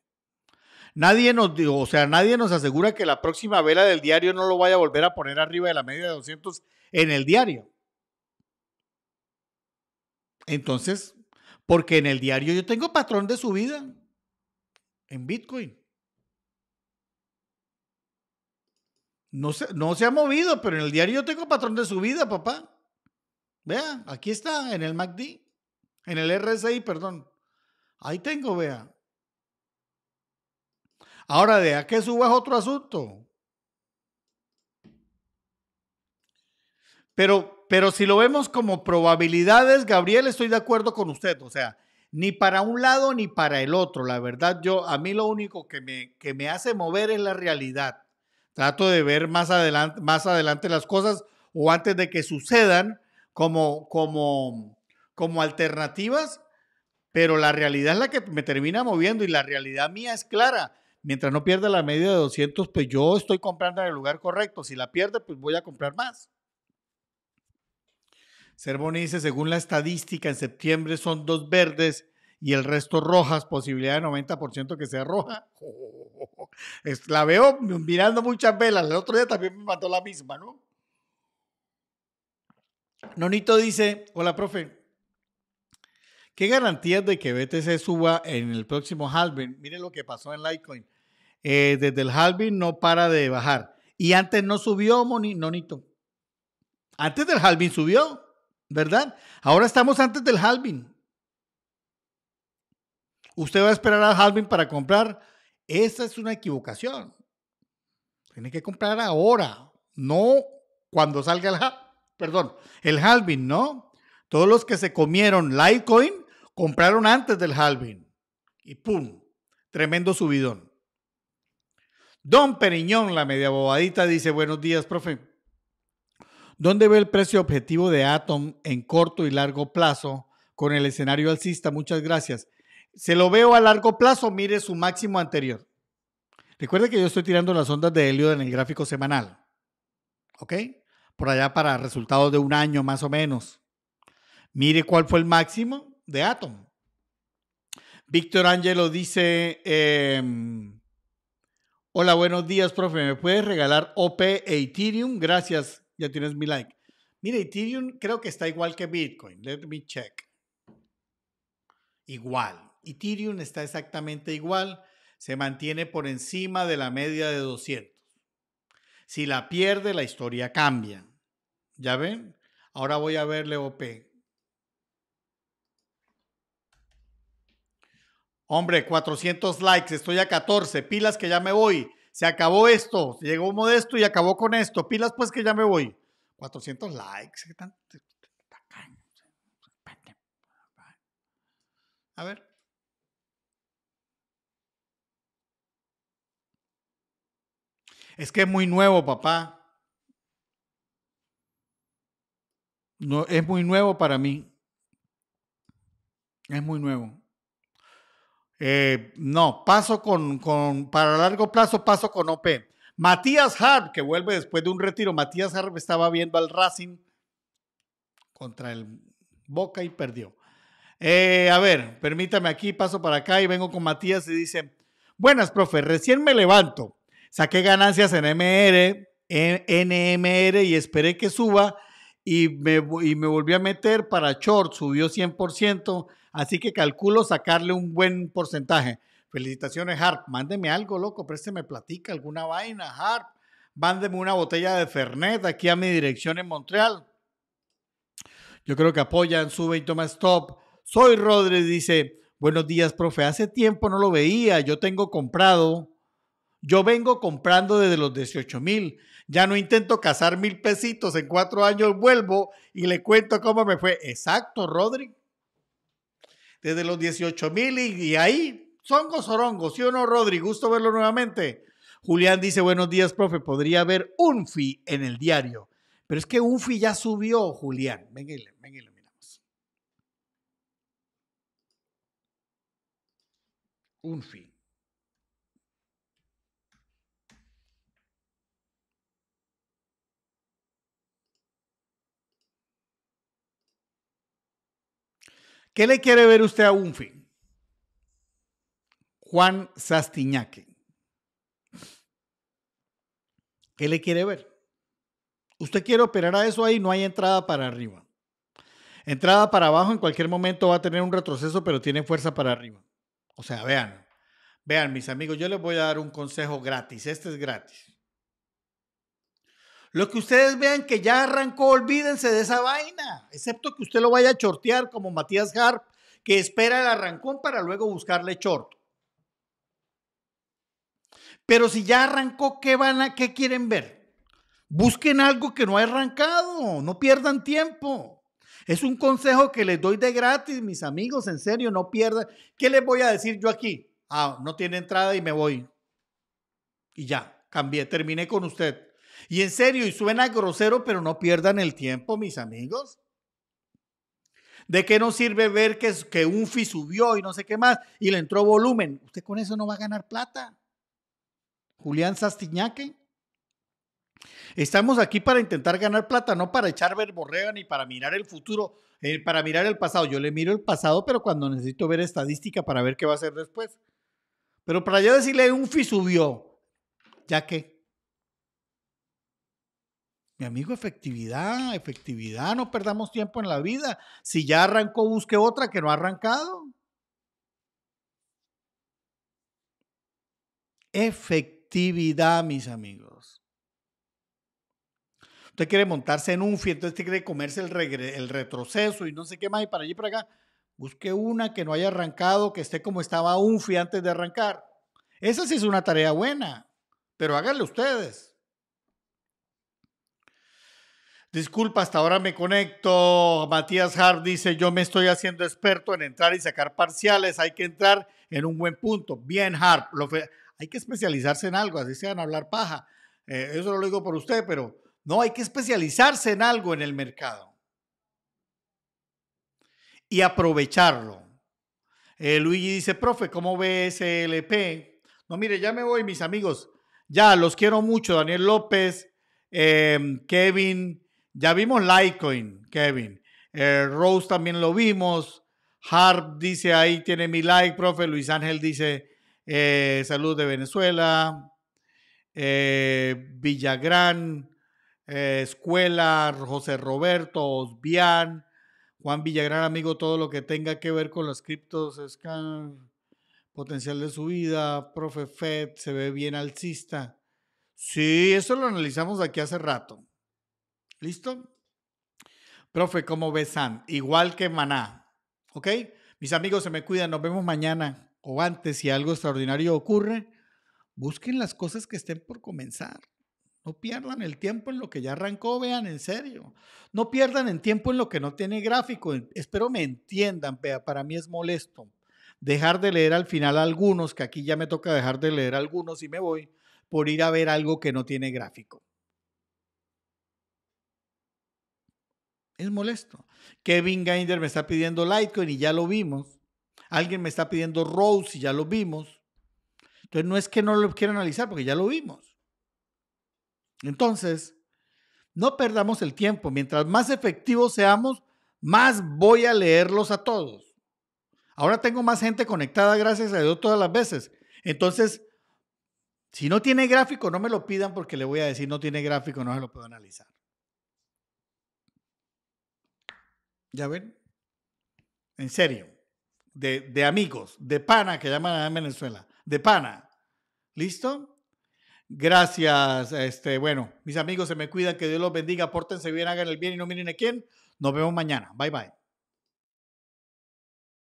Nadie nos, o sea, nadie nos asegura que la próxima vela del diario no lo vaya a volver a poner arriba de la media de 200 en el diario. Entonces, porque en el diario yo tengo patrón de subida en Bitcoin. No se, no se ha movido, pero en el diario yo tengo patrón de subida, papá. Vea, aquí está, en el MACD, en el RSI, perdón. Ahí tengo, vea. Ahora, de a que suba es otro asunto. Pero, pero si lo vemos como probabilidades, Gabriel, estoy de acuerdo con usted. O sea, ni para un lado ni para el otro. La verdad, yo, a mí lo único que me, que me hace mover es la realidad. Trato de ver más adelante, más adelante las cosas o antes de que sucedan como, como alternativas, pero la realidad es la que me termina moviendo y la realidad mía es clara mientras no pierda la media de 200, pues yo estoy comprando en el lugar correcto. Si la pierde, pues voy a comprar más. Cervoni dice, según la estadística, en septiembre son dos verdes y el resto rojas, posibilidad de 90% que sea roja. la veo mirando muchas velas. El otro día también me mató la misma, ¿no? Nonito dice, hola, profe. ¿Qué garantías de que BTC suba en el próximo halving? Miren lo que pasó en Litecoin. Eh, desde el halving no para de bajar. Y antes no subió, moni, nonito. Antes del halving subió, ¿verdad? Ahora estamos antes del halving. Usted va a esperar al halving para comprar. Esa es una equivocación. Tiene que comprar ahora, no cuando salga el Perdón, el halving, ¿no? Todos los que se comieron Litecoin compraron antes del halving. Y ¡pum! Tremendo subidón. Don Periñón, la media bobadita, dice, buenos días, profe. ¿Dónde ve el precio objetivo de Atom en corto y largo plazo con el escenario alcista? Muchas gracias. Se lo veo a largo plazo, mire su máximo anterior. Recuerde que yo estoy tirando las ondas de helio en el gráfico semanal. ¿Ok? Por allá para resultados de un año más o menos. Mire cuál fue el máximo de Atom. Víctor Ángelo dice, em, Hola, buenos días, profe. ¿Me puedes regalar OP e Ethereum? Gracias, ya tienes mi like. Mire, Ethereum creo que está igual que Bitcoin. Let me check. Igual. Ethereum está exactamente igual. Se mantiene por encima de la media de 200. Si la pierde, la historia cambia. ¿Ya ven? Ahora voy a verle OP. Hombre, 400 likes, estoy a 14, pilas que ya me voy. Se acabó esto, llegó Modesto y acabó con esto. Pilas pues que ya me voy. 400 likes, A ver. Es que es muy nuevo, papá. No, es muy nuevo para mí. Es muy nuevo. Eh, no, paso con, para largo plazo, paso con OP. Matías Harp, que vuelve después de un retiro. Matías Harp estaba viendo al Racing contra el Boca y perdió. Eh, a ver, permítame aquí, paso para acá y vengo con Matías y dice, buenas, profe, recién me levanto. Saqué ganancias en MR, en NMR y esperé que suba y me, y me volví a meter para short, subió 100%. Así que calculo sacarle un buen porcentaje. Felicitaciones, Harp. Mándeme algo, loco. Présteme platica, alguna vaina, Harp. Mándeme una botella de Fernet aquí a mi dirección en Montreal. Yo creo que apoyan, sube y toma stop. Soy Rodri, dice, buenos días, profe. Hace tiempo no lo veía. Yo tengo comprado. Yo vengo comprando desde los 18 mil. Ya no intento cazar mil pesitos. En cuatro años vuelvo y le cuento cómo me fue. Exacto, Rodri desde los 18 mil y, ahí son gozorongos, ¿sí o no, Rodri? Gusto verlo nuevamente. Julián dice, buenos días, profe, podría haber un FI en el diario. Pero es que un FI ya subió, Julián. Venga y, miramos. Un FI. ¿Qué le quiere ver usted a un fin? Juan Sastiñaque. ¿Qué le quiere ver? Usted quiere operar a eso ahí, no hay entrada para arriba. Entrada para abajo en cualquier momento va a tener un retroceso, pero tiene fuerza para arriba. O sea, vean, vean mis amigos, yo les voy a dar un consejo gratis, este es gratis. Lo que ustedes vean que ya arrancó, olvídense de esa vaina, excepto que usted lo vaya a chortear como Matías Harp, que espera el arrancón para luego buscarle short. Pero si ya arrancó, ¿qué van a, qué quieren ver? Busquen algo que no ha arrancado, no pierdan tiempo. Es un consejo que les doy de gratis, mis amigos, en serio, no pierdan. ¿Qué les voy a decir yo aquí? Ah, no tiene entrada y me voy. Y ya, cambié, terminé con usted. Y en serio, y suena grosero, pero no pierdan el tiempo, mis amigos. ¿De qué nos sirve ver que, que fi subió y no sé qué más y le entró volumen? Usted con eso no va a ganar plata. Julián Sastiñaque. Estamos aquí para intentar ganar plata, no para echar verborrea ni para mirar el futuro, eh, para mirar el pasado. Yo le miro el pasado, pero cuando necesito ver estadística para ver qué va a hacer después. Pero para yo decirle, un fi subió, ya que mi amigo, efectividad, efectividad, no perdamos tiempo en la vida. Si ya arrancó, busque otra que no ha arrancado. Efectividad, mis amigos. Usted quiere montarse en un fiesta, usted quiere comerse el, retroceso y no sé qué más, y para allí para acá. Busque una que no haya arrancado, que esté como estaba un FI antes de arrancar. Esa sí es una tarea buena, pero háganle ustedes. Disculpa, hasta ahora me conecto. Matías Hart dice, yo me estoy haciendo experto en entrar y sacar parciales. Hay que entrar en un buen punto. Bien, Hart. Lo hay que especializarse en algo, así sean hablar paja. Eh, eso lo digo por usted, pero no, hay que especializarse en algo en el mercado. Y aprovecharlo. Eh, Luigi dice, profe, ¿cómo ve SLP? No, mire, ya me voy, mis amigos. Ya, los quiero mucho. Daniel López, eh, Kevin. Ya vimos Litecoin, Kevin. Eh, Rose también lo vimos. Harp dice ahí tiene mi like, profe. Luis Ángel dice eh, salud de Venezuela. Eh, Villagrán, Escuela, José Roberto, Osbian. Juan Villagrán, amigo, todo lo que tenga que ver con las criptos, scan, potencial de subida, profe Fed, se ve bien alcista. Sí, eso lo analizamos aquí hace rato. ¿Listo? Profe, ¿cómo ves San? Igual que Maná. ¿Ok? Mis amigos, se me cuidan. Nos vemos mañana o antes si algo extraordinario ocurre. Busquen las cosas que estén por comenzar. No pierdan el tiempo en lo que ya arrancó, vean en serio. No pierdan el tiempo en lo que no tiene gráfico. Espero me entiendan, vea, para mí es molesto dejar de leer al final algunos, que aquí ya me toca dejar de leer algunos y me voy por ir a ver algo que no tiene gráfico. Es molesto. Kevin Ginder me está pidiendo Litecoin y ya lo vimos. Alguien me está pidiendo Rose y ya lo vimos. Entonces no es que no lo quiera analizar porque ya lo vimos. Entonces, no perdamos el tiempo. Mientras más efectivos seamos, más voy a leerlos a todos. Ahora tengo más gente conectada, gracias a Dios, todas las veces. Entonces, si no tiene gráfico, no me lo pidan porque le voy a decir no tiene gráfico, no se lo puedo analizar. Ya ven. En serio. De, de amigos, de pana que llaman a Venezuela. De pana. ¿Listo? Gracias, este, bueno, mis amigos se me cuidan, que Dios los bendiga, pórtense bien, hagan el bien y no miren a quién. Nos vemos mañana. Bye bye.